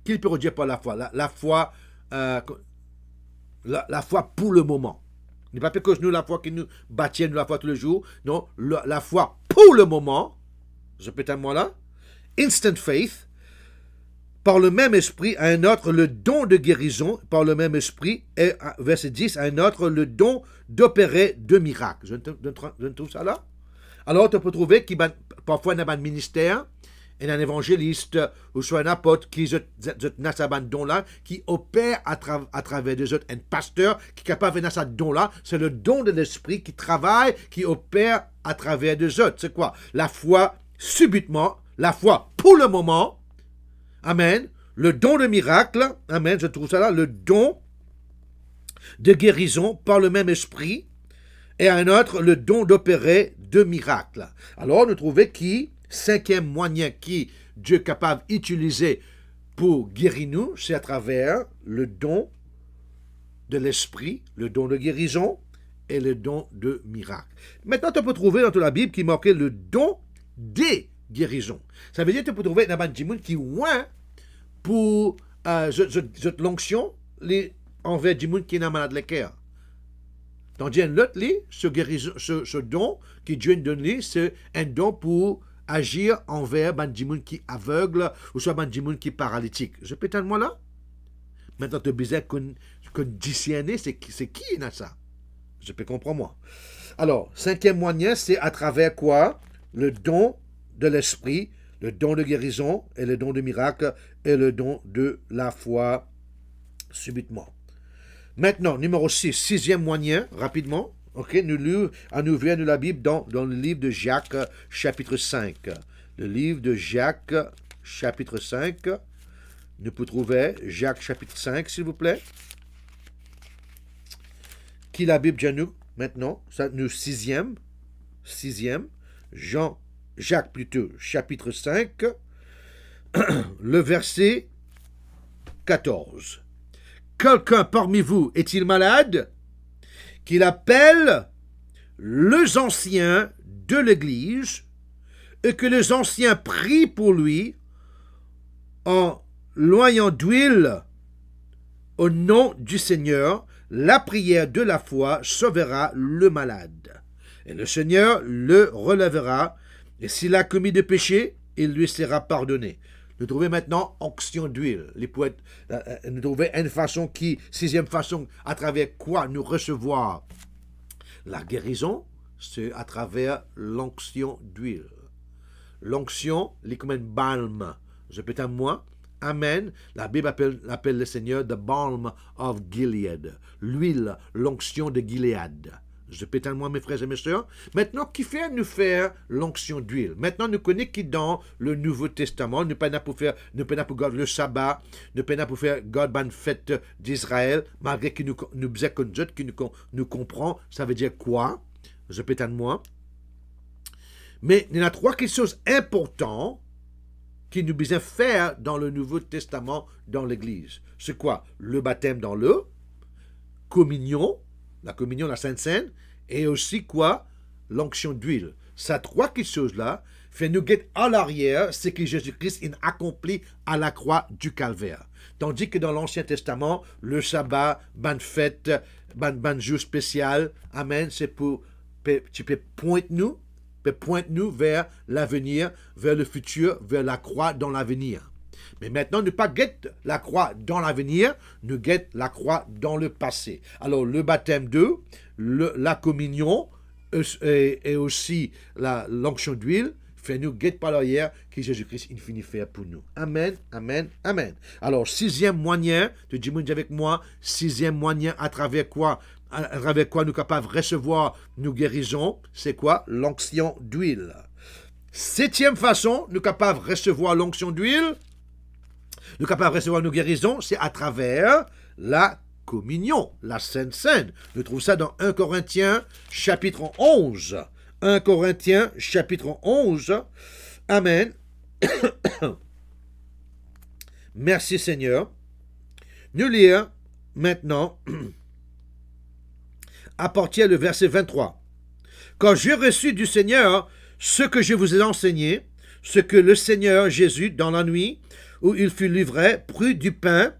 qu'il peut redire par la foi La, foi, euh, la, foi pour le moment. Il n'est pas que nous, la foi qui nous bâtit, nous la foi tous les jours. Non, la, foi pour le moment, je peux un là, instant faith, par le même esprit, à un autre le don de guérison, par le même esprit, et verset 10, à un autre le don d'opérer de miracles. Je trouve ça là. Alors, tu peux trouver qu'il parfois, y a un ministère, un évangéliste ou soit un apôtre qui na qui opère à, à travers des autres, un pasteur qui est capable de ce don-là, c'est le don de l'esprit qui travaille, qui opère à travers des autres. C'est quoi La foi subitement, la foi pour le moment, amen, le don de miracle, amen, je trouve ça là, le don de guérison par le même esprit, et un autre, le don d'opérer de miracles. Alors, nous trouvons qui cinquième moyen qui Dieu est capable d'utiliser pour guérir nous, c'est à travers le don de l'esprit, le don de guérison et le don de miracle. Maintenant, tu peux trouver dans toute la Bible qui manquait le don des guérisons. Ça veut dire que tu peux trouver dans Jimoun qui ouin pour cette euh, l'onction envers Jimoun qui est malade le Tandis que ce, guérison, ce, don qui Dieu donne, c'est un don pour agir envers Banjimoun qui aveugle ou soit Banjimoun qui paralytique. Je peux moi là Maintenant, te bizarre que qui c'est qui, ça Je peux comprendre moi. Alors, cinquième moyen, c'est à travers quoi Le don de l'esprit, le don de guérison et le don de miracle et le don de la foi subitement. Maintenant, numéro 6, six, sixième moyen, rapidement. Ok, nous, lue, à nouveau la Bible dans, le livre de Jacques, chapitre 5. Le livre de Jacques, chapitre 5. Nous pouvons trouver Jacques, chapitre 5, s'il vous plaît. Qui la Bible, nous, maintenant, ça, nous, sixième, sixième, Jean, Jacques plutôt, chapitre 5, (clears throat) le verset 14. Quelqu'un parmi vous est-il malade qu'il appelle les anciens de l'Église et que les anciens prient pour lui en loyant d'huile au nom du Seigneur, la prière de la foi sauvera le malade. Et le Seigneur le relèvera, et s'il a commis des péchés, il lui sera pardonné. Nous trouvons maintenant onction d'huile. Les poètes, nous euh, euh, trouvons une façon qui, sixième façon, à travers quoi nous recevoir la guérison, c'est à travers l'onction d'huile. L'onction, l'économène balme. Je peux à moi. Amen. La Bible appelle, appelle le Seigneur the balm of Gilead. L'huile, l'onction de Gilead. Je pétale moi, mes frères et mes soeurs Maintenant, qui fait nous faire l'onction d'huile Maintenant, nous connaissons qui dans le Nouveau Testament, nous pas pour faire, pas pour garder le sabbat, nous pas pour faire God la fête d'Israël, malgré qu'il nous, nous qui nous, nous comprend, ça veut dire quoi Je pétale moi. Mais il y a trois choses importantes qui nous besoin faire dans le Nouveau Testament, dans l'Église. C'est quoi Le baptême dans l'eau, communion, la communion, la Sainte scène et aussi quoi L'onction d'huile. Ces trois choses-là fait nous guetter à l'arrière ce que Jésus-Christ a accompli à la croix du calvaire. Tandis que dans l'Ancien Testament, le sabbat, ban fête, ban, jour spécial, amen, c'est pour, tu pointer nous, pointe nous vers l'avenir, vers le futur, vers la croix dans l'avenir. Mais maintenant, ne pas guette la croix dans l'avenir, ne guette la croix dans le passé. Alors, le baptême 2, la communion euh, et, aussi l'onction d'huile, fais-nous guette par l'arrière que Jésus-Christ infini fait pour nous. Amen, amen, amen. Alors, sixième moyen, tu dis avec moi, sixième moyen à travers quoi à travers quoi nous sommes capables de recevoir nous guérisons, c'est quoi L'onction d'huile. Septième façon, nous capables de recevoir l'onction d'huile, nous capables de recevoir nos guérisons, c'est à travers la communion, la Sainte scène Nous trouve ça dans 1 Corinthiens chapitre 11. 1 Corinthiens chapitre 11. Amen. (coughs) Merci Seigneur. Nous lire maintenant à partir du verset 23. Quand j'ai reçu du Seigneur ce que je vous ai enseigné, ce que le Seigneur Jésus, dans la nuit, où il fut livré, prit du pain,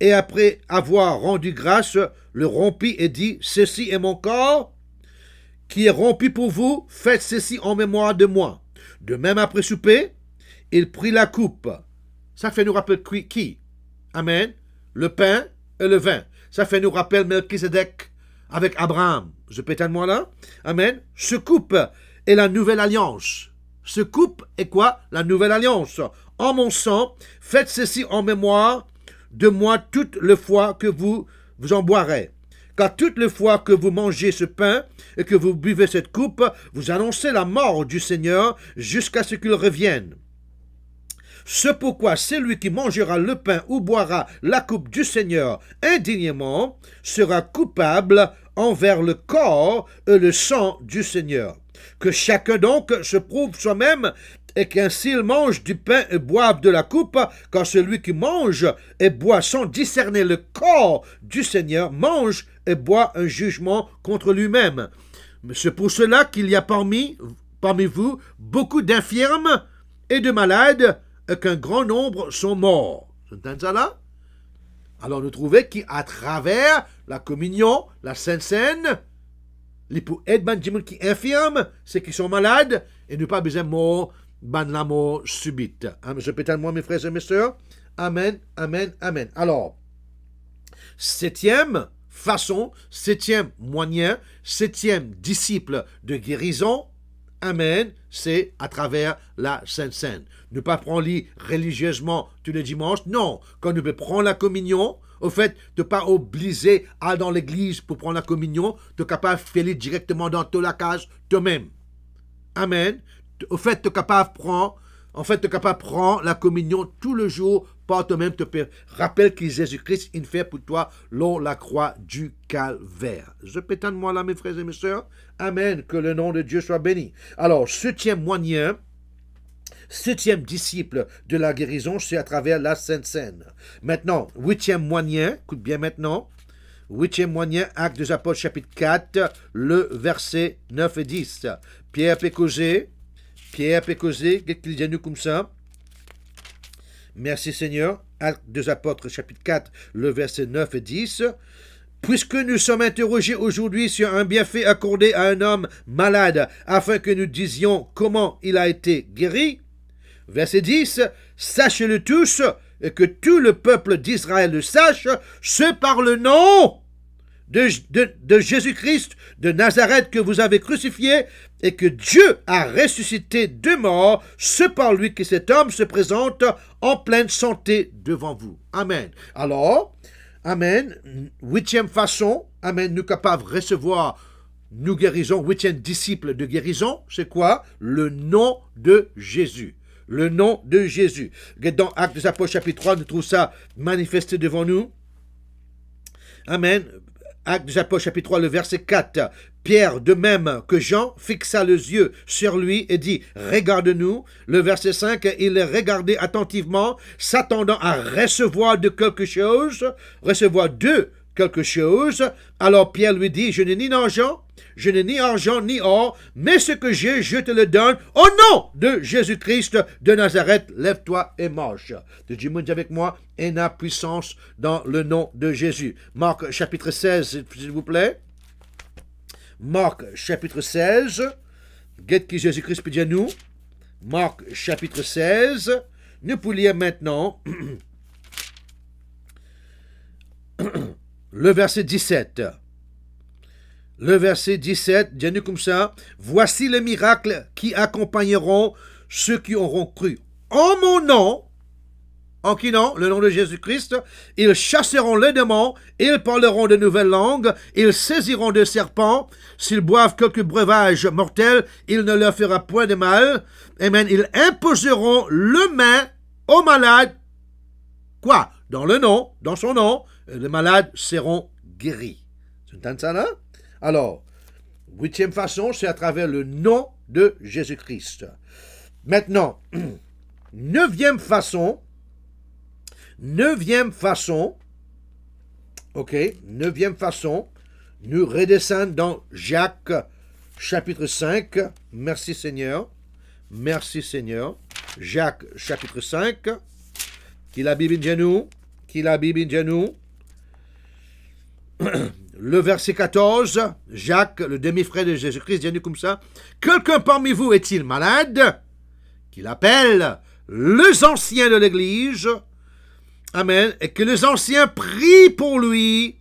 et après avoir rendu grâce, le rompit et dit, Ceci est mon corps qui est rompu pour vous, faites ceci en mémoire de moi. De même après souper, il prit la coupe. Ça fait nous rappeler qui Amen. Le pain et le vin. Ça fait nous rappeler Melchizedek avec Abraham. Je pétale moi là. Amen. Ce coupe est la nouvelle alliance. Ce coupe est quoi La nouvelle alliance. En mon sang, faites ceci en mémoire de moi toutes les fois que vous vous en boirez. Car toutes les fois que vous mangez ce pain et que vous buvez cette coupe, vous annoncez la mort du Seigneur jusqu'à ce qu'il revienne. Ce pourquoi celui qui mangera le pain ou boira la coupe du Seigneur indignement sera coupable envers le corps et le sang du Seigneur. Que chacun donc se prouve soi-même et qu'ainsi il mange du pain et boive de la coupe, car celui qui mange et boit sans discerner le corps du Seigneur mange et boit un jugement contre lui-même. Mais c'est pour cela qu'il y a parmi, parmi vous beaucoup d'infirmes et de malades, et qu'un grand nombre sont morts. Entendez ça Alors nous trouvons qu'à travers la communion, la Sainte Seine, les pour les gens qui infirme, ceux qui sont malades et ne pas besoin de ban la mort subite. Je pétale moi mes frères et mes sœurs. Amen, amen, amen. Alors, septième façon, septième moyen, septième disciple de guérison, Amen, c'est à travers la Sainte Seine. Ne pas prendre lit religieusement tous les dimanches, non. Quand nous prenons la communion, au fait, de pas obliger à dans l'église pour prendre la communion, de capable de faire directement dans ta cage toi-même. Amen. Au fait, de capable prendre, en fait, de capable prendre la communion tout le jour par toi-même. Te rappelle que Jésus-Christ, il fait pour toi l'on la croix du calvaire. Je pétonne moi là, mes frères et mes sœurs. Amen. Que le nom de Dieu soit béni. Alors, septième moyen, septième disciple de la guérison, c'est à travers la Sainte Seine. Maintenant, huitième moyen, écoute bien maintenant, huitième moyen, Acte des Apôtres, chapitre 4, le verset 9 et 10. Pierre Pécosé, Pierre Pécosé, qu'est-ce qu'il dit nous comme ça Merci Seigneur. Acte des Apôtres, chapitre 4, le verset 9 et 10. Puisque nous sommes interrogés aujourd'hui sur un bienfait accordé à un homme malade, afin que nous disions comment il a été guéri, Verset 10, Sachez-le tous, et que tout le peuple d'Israël le sache, ce par le nom de, Jésus-Christ de Nazareth que vous avez crucifié, et que Dieu a ressuscité de mort, ce par lui que cet homme se présente en pleine santé devant vous. Amen. Alors, Amen, huitième façon, Amen, nous capables de recevoir nous guérisons, huitième disciple de guérison, c'est quoi Le nom de Jésus le nom de Jésus. Dans Actes des Apôtres chapitre 3, nous trouvons ça manifesté devant nous. Amen. Actes des Apôtres chapitre 3, le verset 4. Pierre, de même que Jean, fixa les yeux sur lui et dit, regarde-nous. Le verset 5, il les regardait attentivement, s'attendant à recevoir de quelque chose, recevoir d'eux quelque chose. Alors Pierre lui dit, je n'ai ni argent, je n'ai ni argent ni or, mais ce que j'ai, je te le donne au nom de Jésus-Christ de Nazareth. Lève-toi et marche. De Dieu avec moi et n'a puissance dans le nom de Jésus. Marc chapitre 16, s'il vous plaît. Marc chapitre 16. Guette qui Jésus-Christ peut dire nous. Marc chapitre 16. Nous pouvons maintenant. (clears throat) le verset 17. Le verset 17 dit comme ça, voici les miracles qui accompagneront ceux qui auront cru. En mon nom, en qui nom, le nom de Jésus-Christ, ils chasseront les démons, ils parleront de nouvelles langues, ils saisiront des serpents, s'ils boivent quelques breuvage mortel, il ne leur fera point de mal. Amen. Ils imposeront le main aux malades. Quoi Dans le nom, dans son nom, euh, les malades seront guéris. C'est ça là Alors, huitième façon, c'est à travers le nom de Jésus-Christ. Maintenant, (clears throat) neuvième façon, neuvième façon, ok, neuvième façon, nous redescendons dans Jacques chapitre 5. Merci Seigneur, merci Seigneur. Jacques chapitre 5, qui la Bible nous, qui la Bible nous, (clears throat) le verset 14, Jacques, le demi-frère de Jésus-Christ, dit comme ça, Quelqu'un parmi vous est-il malade Qu'il appelle les anciens de l'Église, Amen, et que les anciens prient pour lui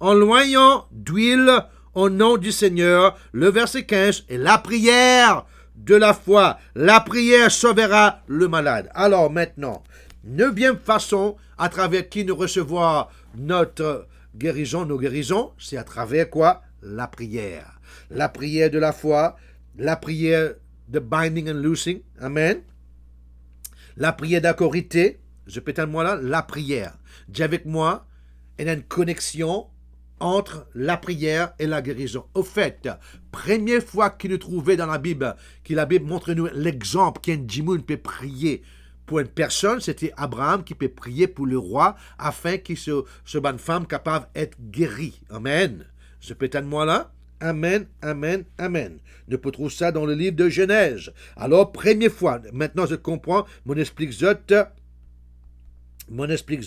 en loignant d'huile au nom du Seigneur. Le verset 15, est la prière de la foi, la prière sauvera le malade. Alors maintenant, neuvième façon à travers qui nous recevoir notre guérison, nos guérisons, c'est à travers quoi La prière. La prière de la foi, la prière de binding and loosing, amen. La prière d'accorité, je pétale moi là, la prière. Dieu avec moi, il y a une connexion entre la prière et la guérison. Au fait, première fois qu'il nous trouvait dans la Bible, que la Bible montre nous l'exemple qu'un Jimon peut prier pour une personne, c'était Abraham qui peut prier pour le roi afin que ce, ce bonne femme capable d'être guérie. Amen. Ce de moi-là. Amen, amen, amen. ne peut trouver ça dans le livre de Genèse. Alors, première fois, maintenant je comprends mon explique mon explique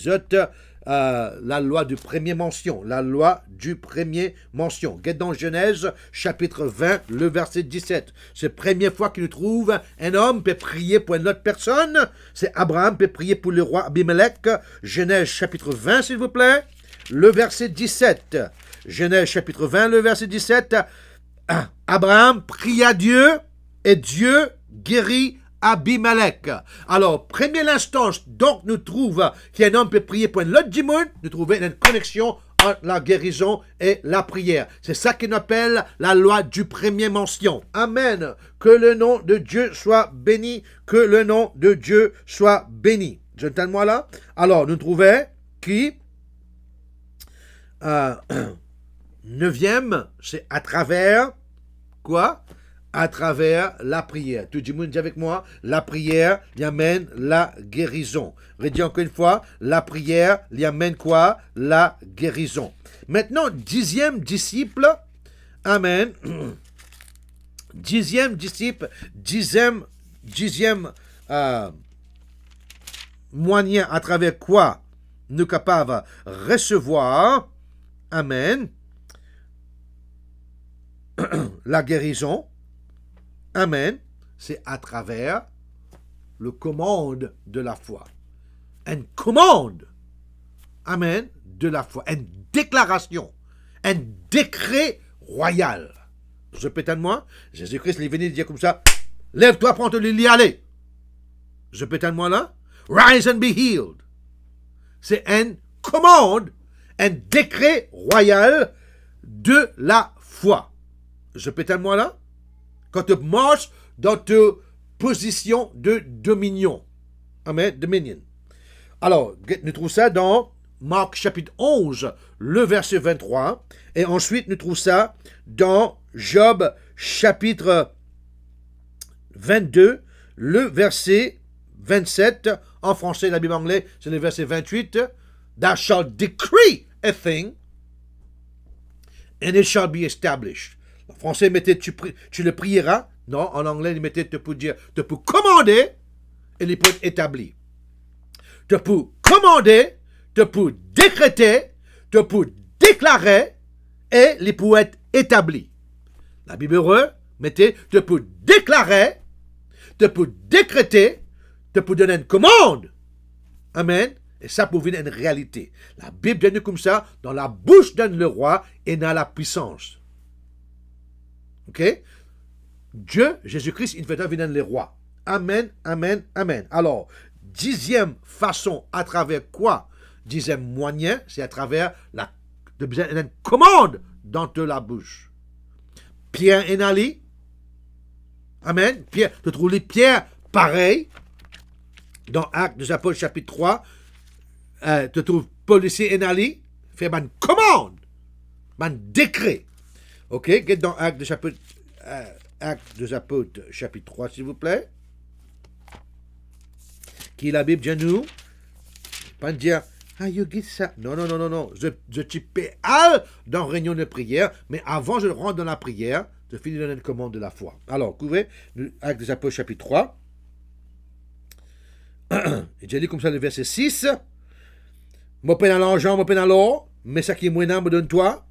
euh, la loi du premier mention, la loi du premier mention. Guette dans Genèse, chapitre 20, le verset 17. C'est la première fois qu'il nous trouve un homme peut prier pour une autre personne. C'est Abraham peut prier pour le roi Abimelech. Genèse, chapitre 20, s'il vous plaît. Le verset 17. Genèse, chapitre 20, le verset 17. (coughs) Abraham prie Dieu et Dieu guérit Abimelech. Alors, première instance, donc, nous trouve qu'un homme peut prier pour un lot nous trouvons une connexion entre la guérison et la prière. C'est ça qu'on appelle la loi du premier mention. Amen. Que le nom de Dieu soit béni. Que le nom de Dieu soit béni. J'entends-moi là. Alors, nous trouvons qui euh, (clears throat) Neuvième, c'est à travers quoi à travers la prière. Tout le monde avec moi, la prière y amène la guérison. Redis encore une fois, la prière y amène quoi La guérison. Maintenant, dixième disciple, Amen. (clears throat) Dixième disciple, dixième, dixième euh, moyen à travers quoi nous capables recevoir, Amen, (clears throat) la guérison. Amen, c'est à travers le commande de la foi. Une commande, Amen, de la foi. Une déclaration, un décret royal. Je pétale moi, Jésus-Christ est venu dire comme ça, lève-toi, prends ton lit, allez. Je pétale moi là, rise and be healed. C'est une commande, un décret royal de la foi. Je pétale moi là quand tu marches dans ta position de dominion. Amen, dominion. Alors, nous trouvons ça dans Marc chapitre 11, le verset 23. Et ensuite, nous trouvons ça dans Job chapitre 22, le verset 27. En français, la Bible anglaise, c'est le verset 28. Thou shalt decree a thing, and it shall be established français, mettait tu, tu, le prieras. Non, en anglais, il mettait te pour dire, te commander, et les être établir, Te pour commander, te pour décréter, te pour déclarer, et les être établi ». La Bible heureux mettait te pour déclarer, te pour décréter, te pour donner une commande. Amen. Et ça pour devenir une réalité. La Bible donne comme ça dans la bouche donne le roi et dans la puissance. Ok Dieu, Jésus-Christ, il fait venir les rois. Amen, amen, amen. Alors, dixième façon, à travers quoi Dixième moyen, c'est à travers la commande dans la bouche. Pierre et Nali. Amen. Pierre, tu trouves les pierres pareilles dans Actes de Apôtres chapitre 3. Euh, tu trouves policier et Nali. Fait une commande, un décret. Ok, get dans Acte de chapitre, euh, des Apôtres, chapitre 3, s'il vous plaît. Qui est la Bible nous. Pas dire, ah, you get ça. Non, non, non, non, non. Je, je type dans réunion de prière, mais avant, je rentre dans la prière. Je finis de donner une commande de la foi. Alors, couvrez, Acte des Apôtres, chapitre 3. (clears throat) Et j'ai dit comme ça le verset 6. Mopé à l'argent, peine à l'or, mais ça qui est moins me donne-toi.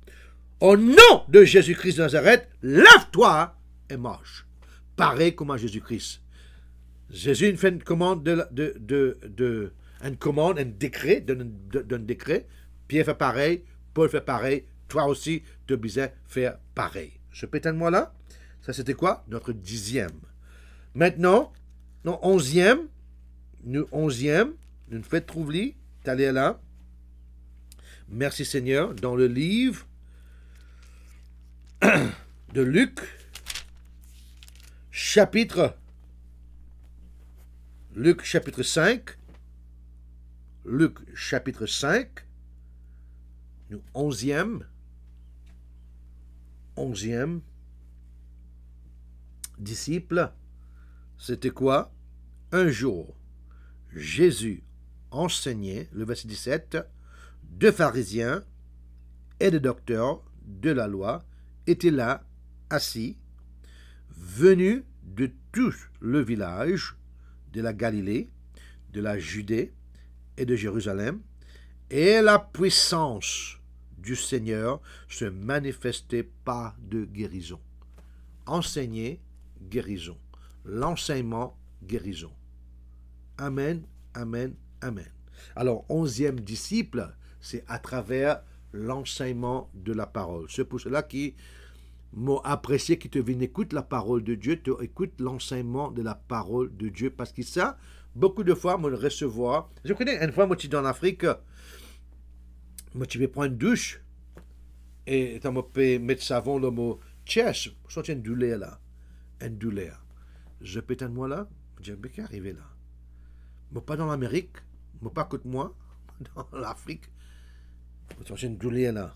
Au nom de Jésus-Christ de Nazareth, lève-toi et marche. Pareil comme à Jésus-Christ. Jésus fait une commande, de, de, de, une commande, un décret, d'un, décret. Pierre fait pareil, Paul fait pareil, toi aussi, tu disais faire pareil. Je pétain moi là. Ça, c'était quoi Notre dixième. Maintenant, non, onzième, nous, onzième, nous faisons trouver, t'allais là. Merci Seigneur, dans le livre (clears throat) de Luc, chapitre Luc chapitre 5, Luc chapitre 5, nous 11e disciple, c'était quoi Un jour, Jésus enseignait, le verset 17, deux pharisiens et de docteurs de la loi était là, assis, venu de tout le village, de la Galilée, de la Judée et de Jérusalem, et la puissance du Seigneur se manifestait par de guérison. Enseigner, guérison. L'enseignement, guérison. Amen, amen, amen. Alors, onzième disciple, c'est à travers l'enseignement de la parole. C'est pour cela qui m'ont apprécié qui te viennent écouter la parole de Dieu, te écoute l'enseignement de la parole de Dieu. Parce que ça, beaucoup de fois, me le recevoir. Je connais une fois, moi, tu en Afrique, moi, tu vais prendre une douche et tu mis mettre savon le mot chess, soit une lait là, un douleur. Je pète un moi là, je dis, mais qu'est arrivé là? Mais pas dans l'Amérique, mais pas côté moi, (laughs) dans l'Afrique. Je J'imagine Juliana.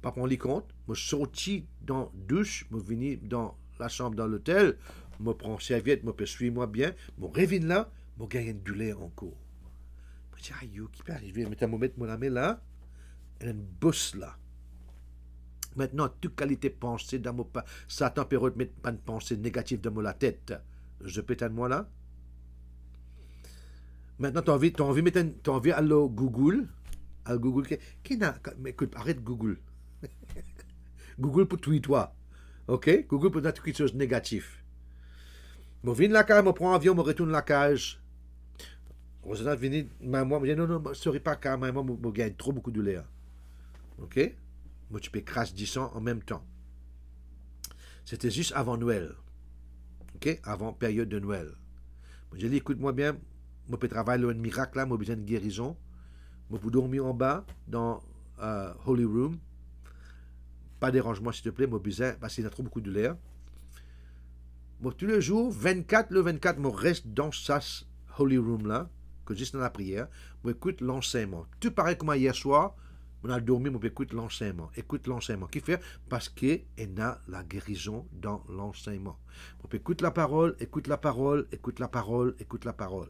Pas prendre compte, suis sorti dans douche, suis venu dans la chambre dans l'hôtel, me prends serviette, me suis moi bien, Je reviens là, me gagne du lait encore. Je dis, aïe, qui peut arriver, Je vais mettre mon amie là, elle une bosse là. Maintenant, toute qualité pensée dans mon pas, ça de mettre pas de pensée négative dans ma tête. Je pète être moi là. Maintenant, tu as envie, as envie, as envie, aller au Google, à Google. Qui n'a, mais écoute, arrête Google. (laughs) Google pour tweet toi. OK? Google pour dire quelque chose de négatif. Je viens de la cage, je prends avion, je retourne la cage. Je vient, moi, me dis, non, non, serai pas, car moi, me gagne trop beaucoup de l'air. OK? Moi, tu peux crash 10 ans en même temps. C'était juste avant Noël. OK? Avant période de Noël. Je dis, dis écoute-moi bien, je peux travailler un miracle là, moi, besoin de guérison vous dormir en bas, dans euh, Holy Room. Pas dérangement, s'il te plaît, besoin parce qu'il y a trop beaucoup de l'air. Moi, tous les jours, 24, le 24, je reste dans ce Holy Room-là, que juste dans la prière. Je écoute l'enseignement. Tout pareil comme hier soir, on a dormi, moi écoute l'enseignement. Écoute l'enseignement. Qui fait Parce qu'il y a la guérison dans l'enseignement. peux écoute la parole, écoute la parole, écoute la parole, écoute la parole.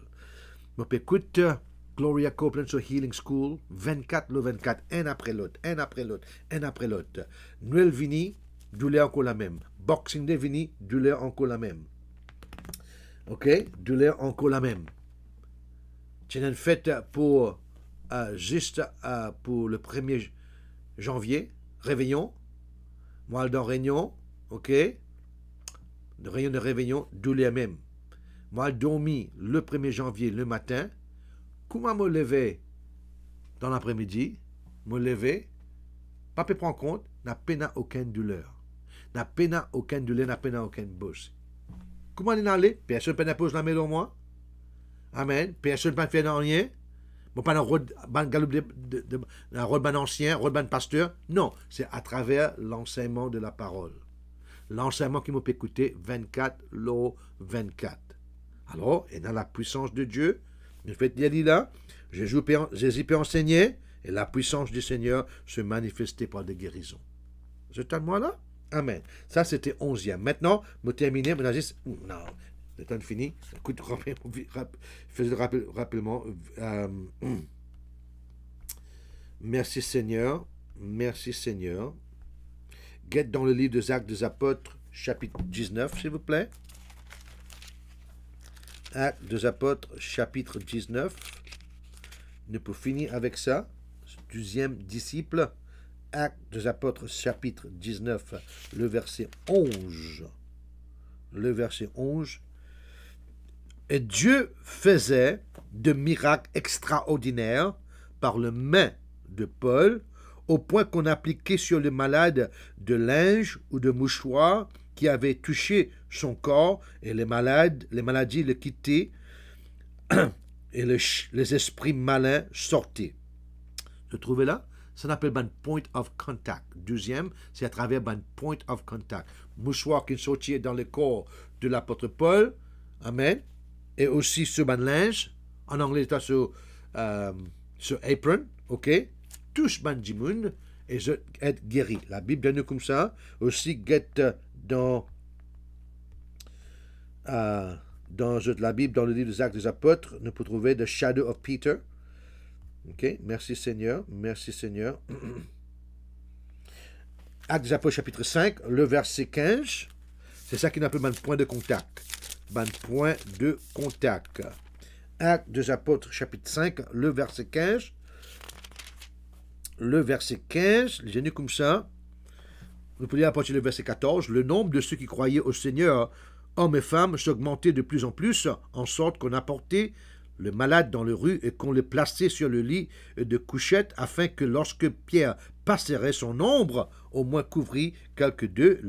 peux écoute euh, Gloria Copeland sur Healing School, 24 le 24, un après l'autre, un après l'autre, un après l'autre. Noël Vini, Douleur encore la même. Boxing Day Vini, Douleur encore la même. Ok Douleur encore la même. C'est une fête pour, euh, juste euh, pour le 1er janvier, Réveillon, Moi, dans Réunion, ok Réunion de Réveillon, Douleur même. Moi, dormi le 1er janvier le matin, comment me lever dans l'après-midi, me lever, pas prendre compte, n'a peine aucune douleur. N'a peine aucune douleur, n'a peine aucune bouche. Comment il aller? Personne ne poser la main dans moi. Amen. Personne ne faire rien. peux pas dans le un de ancien, un pasteur. Non, c'est à travers l'enseignement de la parole. L'enseignement qui m'a écouter 24, l'eau 24. Alors, et dans la puissance de Dieu, le fait il là, Jésus peut, enseigner et la puissance du Seigneur se manifester par des guérisons. C'est à moi là Amen. Ça, c'était onzième. Maintenant, me terminer. Maintenant, juste, non, c'est temps de fini. Écoute, (laughs) faisons rapidement. Euh, hum. merci Seigneur. Merci Seigneur. Guette dans le livre des Actes des Apôtres, chapitre 19, s'il vous plaît. Actes des Apôtres, chapitre 19. Ne pouvons finir avec ça. Deuxième disciple. Actes des Apôtres, chapitre 19, le verset 11. Le verset 11. Et Dieu faisait de miracles extraordinaires par le main de Paul, au point qu'on appliquait sur le malade de linge ou de mouchoir qui avait touché son corps et les malades, les maladies le quittaient (clears throat) et les esprits malins sortaient. Vous trouvez là? Ça s'appelle un point of contact. Deuxième, c'est à travers un point of contact. Mouchoir qui sortait dans le corps de l'apôtre Paul. Amen. Et aussi ce le linge. En anglais, c'est sur, euh, touche apron. OK? Touche ban et je être guéri. La Bible donne comme ça. Aussi, get dans, euh, la Bible, dans le livre des Actes des Apôtres, nous peut trouver The Shadow of Peter. Ok, merci Seigneur, merci Seigneur. (clears throat) Actes des Apôtres, chapitre 5, le verset 15. C'est ça qu'il appelle un point de contact. point de contact. Actes des Apôtres, chapitre 5, le verset 15. Le verset 15, les comme ça. Vous pouvez à partir verset 14, le nombre de ceux qui croyaient au Seigneur, hommes et femmes, s'augmentait de plus en plus, en sorte qu'on apportait le malade dans le rue et qu'on le plaçait sur le lit de couchette afin que lorsque Pierre passerait son ombre, au moins couvrit quelques d'eux.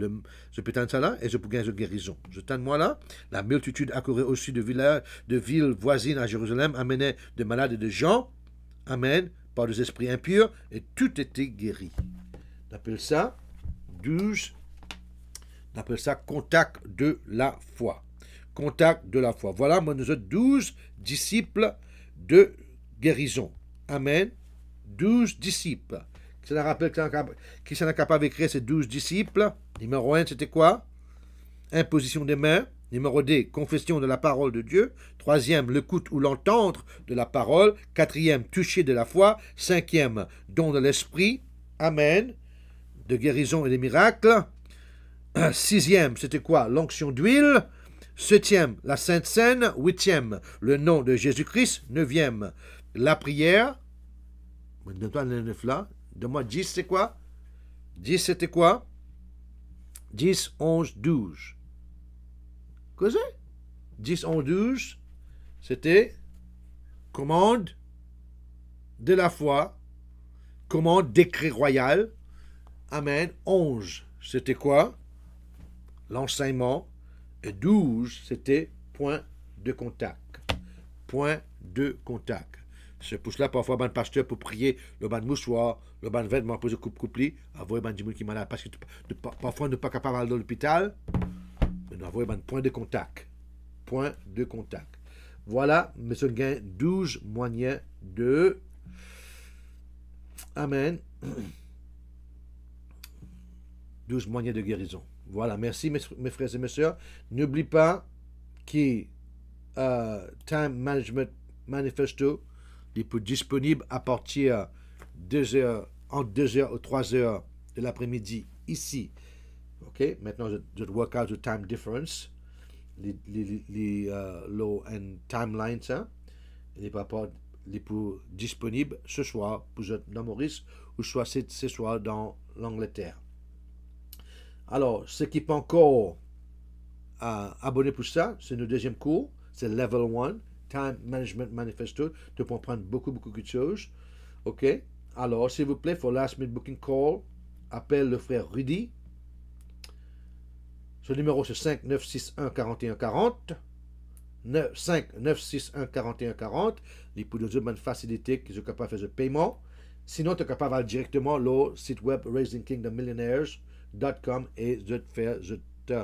je là et je gagner de guérison. Je t'envoie moi là. La multitude accourait aussi de, villes, de villes voisines à Jérusalem, amenait de malades et de gens, amen, par des esprits impurs, et tout était guéri. On appelle ça 12. On appelle ça contact de la foi. Contact de la foi. Voilà, moi, nous sommes 12 disciples de guérison. Amen. 12 disciples. Qui s'en rappelle qui s'en est capable d'écrire ces 12 disciples Numéro 1, c'était quoi Imposition des mains. Numéro 2, confession de la parole de Dieu. Troisième, l'écoute ou l'entendre de la parole. Quatrième, toucher de la foi. Cinquième, don de l'esprit. Amen de guérison et des miracles. Sixième, c'était quoi L'onction d'huile. Septième, la Sainte Seine. Huitième, le nom de Jésus-Christ. Neuvième, la prière. Donne-toi les là. moi 10, c'est quoi 10, c'était quoi 10, 11, 12. quest 10, 11, 12, c'était commande de la foi, commande d'écrit royal, Amen. 11, c'était quoi L'enseignement. Et 12, c'était point de contact. Point de contact. C'est pour cela, parfois, le pasteur pour prier, le ban mouchoir, le ban vêtement pour se couper, avoir un qui malade. Parce que parfois, on pas capable d'aller à l'hôpital, mais nous avons un point de contact. Point de contact. Voilà, monsieur Gain, 12 moyens de. Amen. (clears throat) 12 moyens de guérison. Voilà, merci mes, frères et mes sœurs. N'oublie pas que euh, Time Management Manifesto est disponible à partir de 2h, entre 2h ou 3h de l'après-midi ici. OK? Maintenant, je vais out the time difference, les, les, les euh, low and timeline, ça. Les disponible les pour disponibles ce soir pour dans Maurice ou soit ce soir dans l'Angleterre. Alors, ceux qui pas encore euh, abonné pour ça, c'est notre deuxième cours, c'est Level 1, Time Management Manifesto. Tu peux prendre beaucoup, beaucoup de choses. OK? Alors, s'il vous plaît, pour Last Minute Booking Call, appelle le frère Rudy. Ce numéro, c'est 5961 4140. 9, 5 9 6 1 41 40. Il peut nous donner une facilité qu'ils sont capables de faire le paiement. Sinon, tu es capable aller directement au site web Raising Kingdom Millionaires. .com et je te fais, je te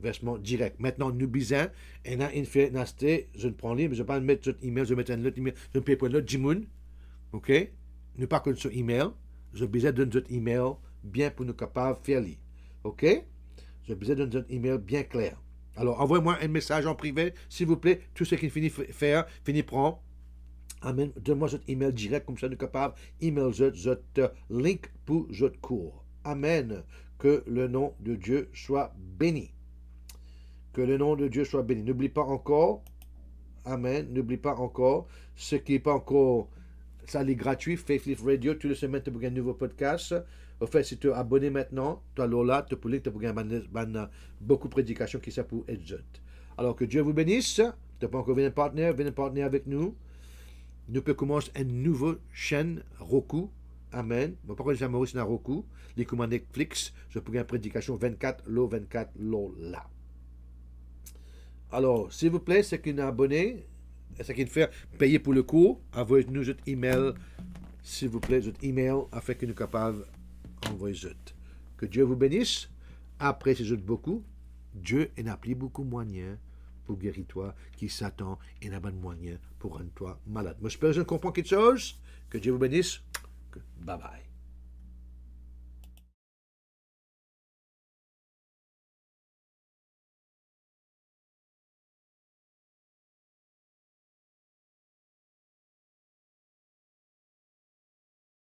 versement direct. Maintenant, nous bisons, et dans une je ne prends mais je ne vais pas mettre cet email, je vais mettre un autre email, je ne paye pas l'autre Jimoun, ok? Nous pas que ce email, je besoin donner autre email bien pour nous capables de faire lire, ok? Je besoin donner autre email bien clair. Alors, envoyez-moi un message en privé, s'il vous plaît, tout ce qui finit faire, finit prendre, amène, donne-moi cet email direct, comme ça nous capables, email, je, je te link pour je te cours. Amen. Que le nom de Dieu soit béni. Que le nom de Dieu soit béni. N'oublie pas encore, Amen, n'oublie pas encore, ce qui n'est pas encore, ça l'est gratuit, Faith Life Radio, tous les semaines, tu peux un nouveau podcast. Au fait, si tu es abonné maintenant, tu as l'OLA, tu peux lire, tu beaucoup de prédications qui sont pour être. Alors que Dieu vous bénisse. Tu peux encore venir partenaire, venir partenaire avec nous. Nous pouvons commencer une nouvelle chaîne Roku Amen. Vous parlez jamais maurice Naroku, les commandes Netflix, je pourrais une prédication 24, l'eau 24, l'eau là. Alors, s'il vous plaît, ceux qui sont abonnés, ceux qui faire payer pour le cours, envoyez-nous votre email, s'il vous plaît, votre email, afin que nous capables envoyer votre. Que Dieu vous bénisse. Après ces autres beaucoup, Dieu en a beaucoup moyen pour guérir toi qui s'attend et n'a pas de moyen pour rendre toi malade. Moi, j'espère que je comprends quelque chose. Que Dieu vous bénisse. Bye bye.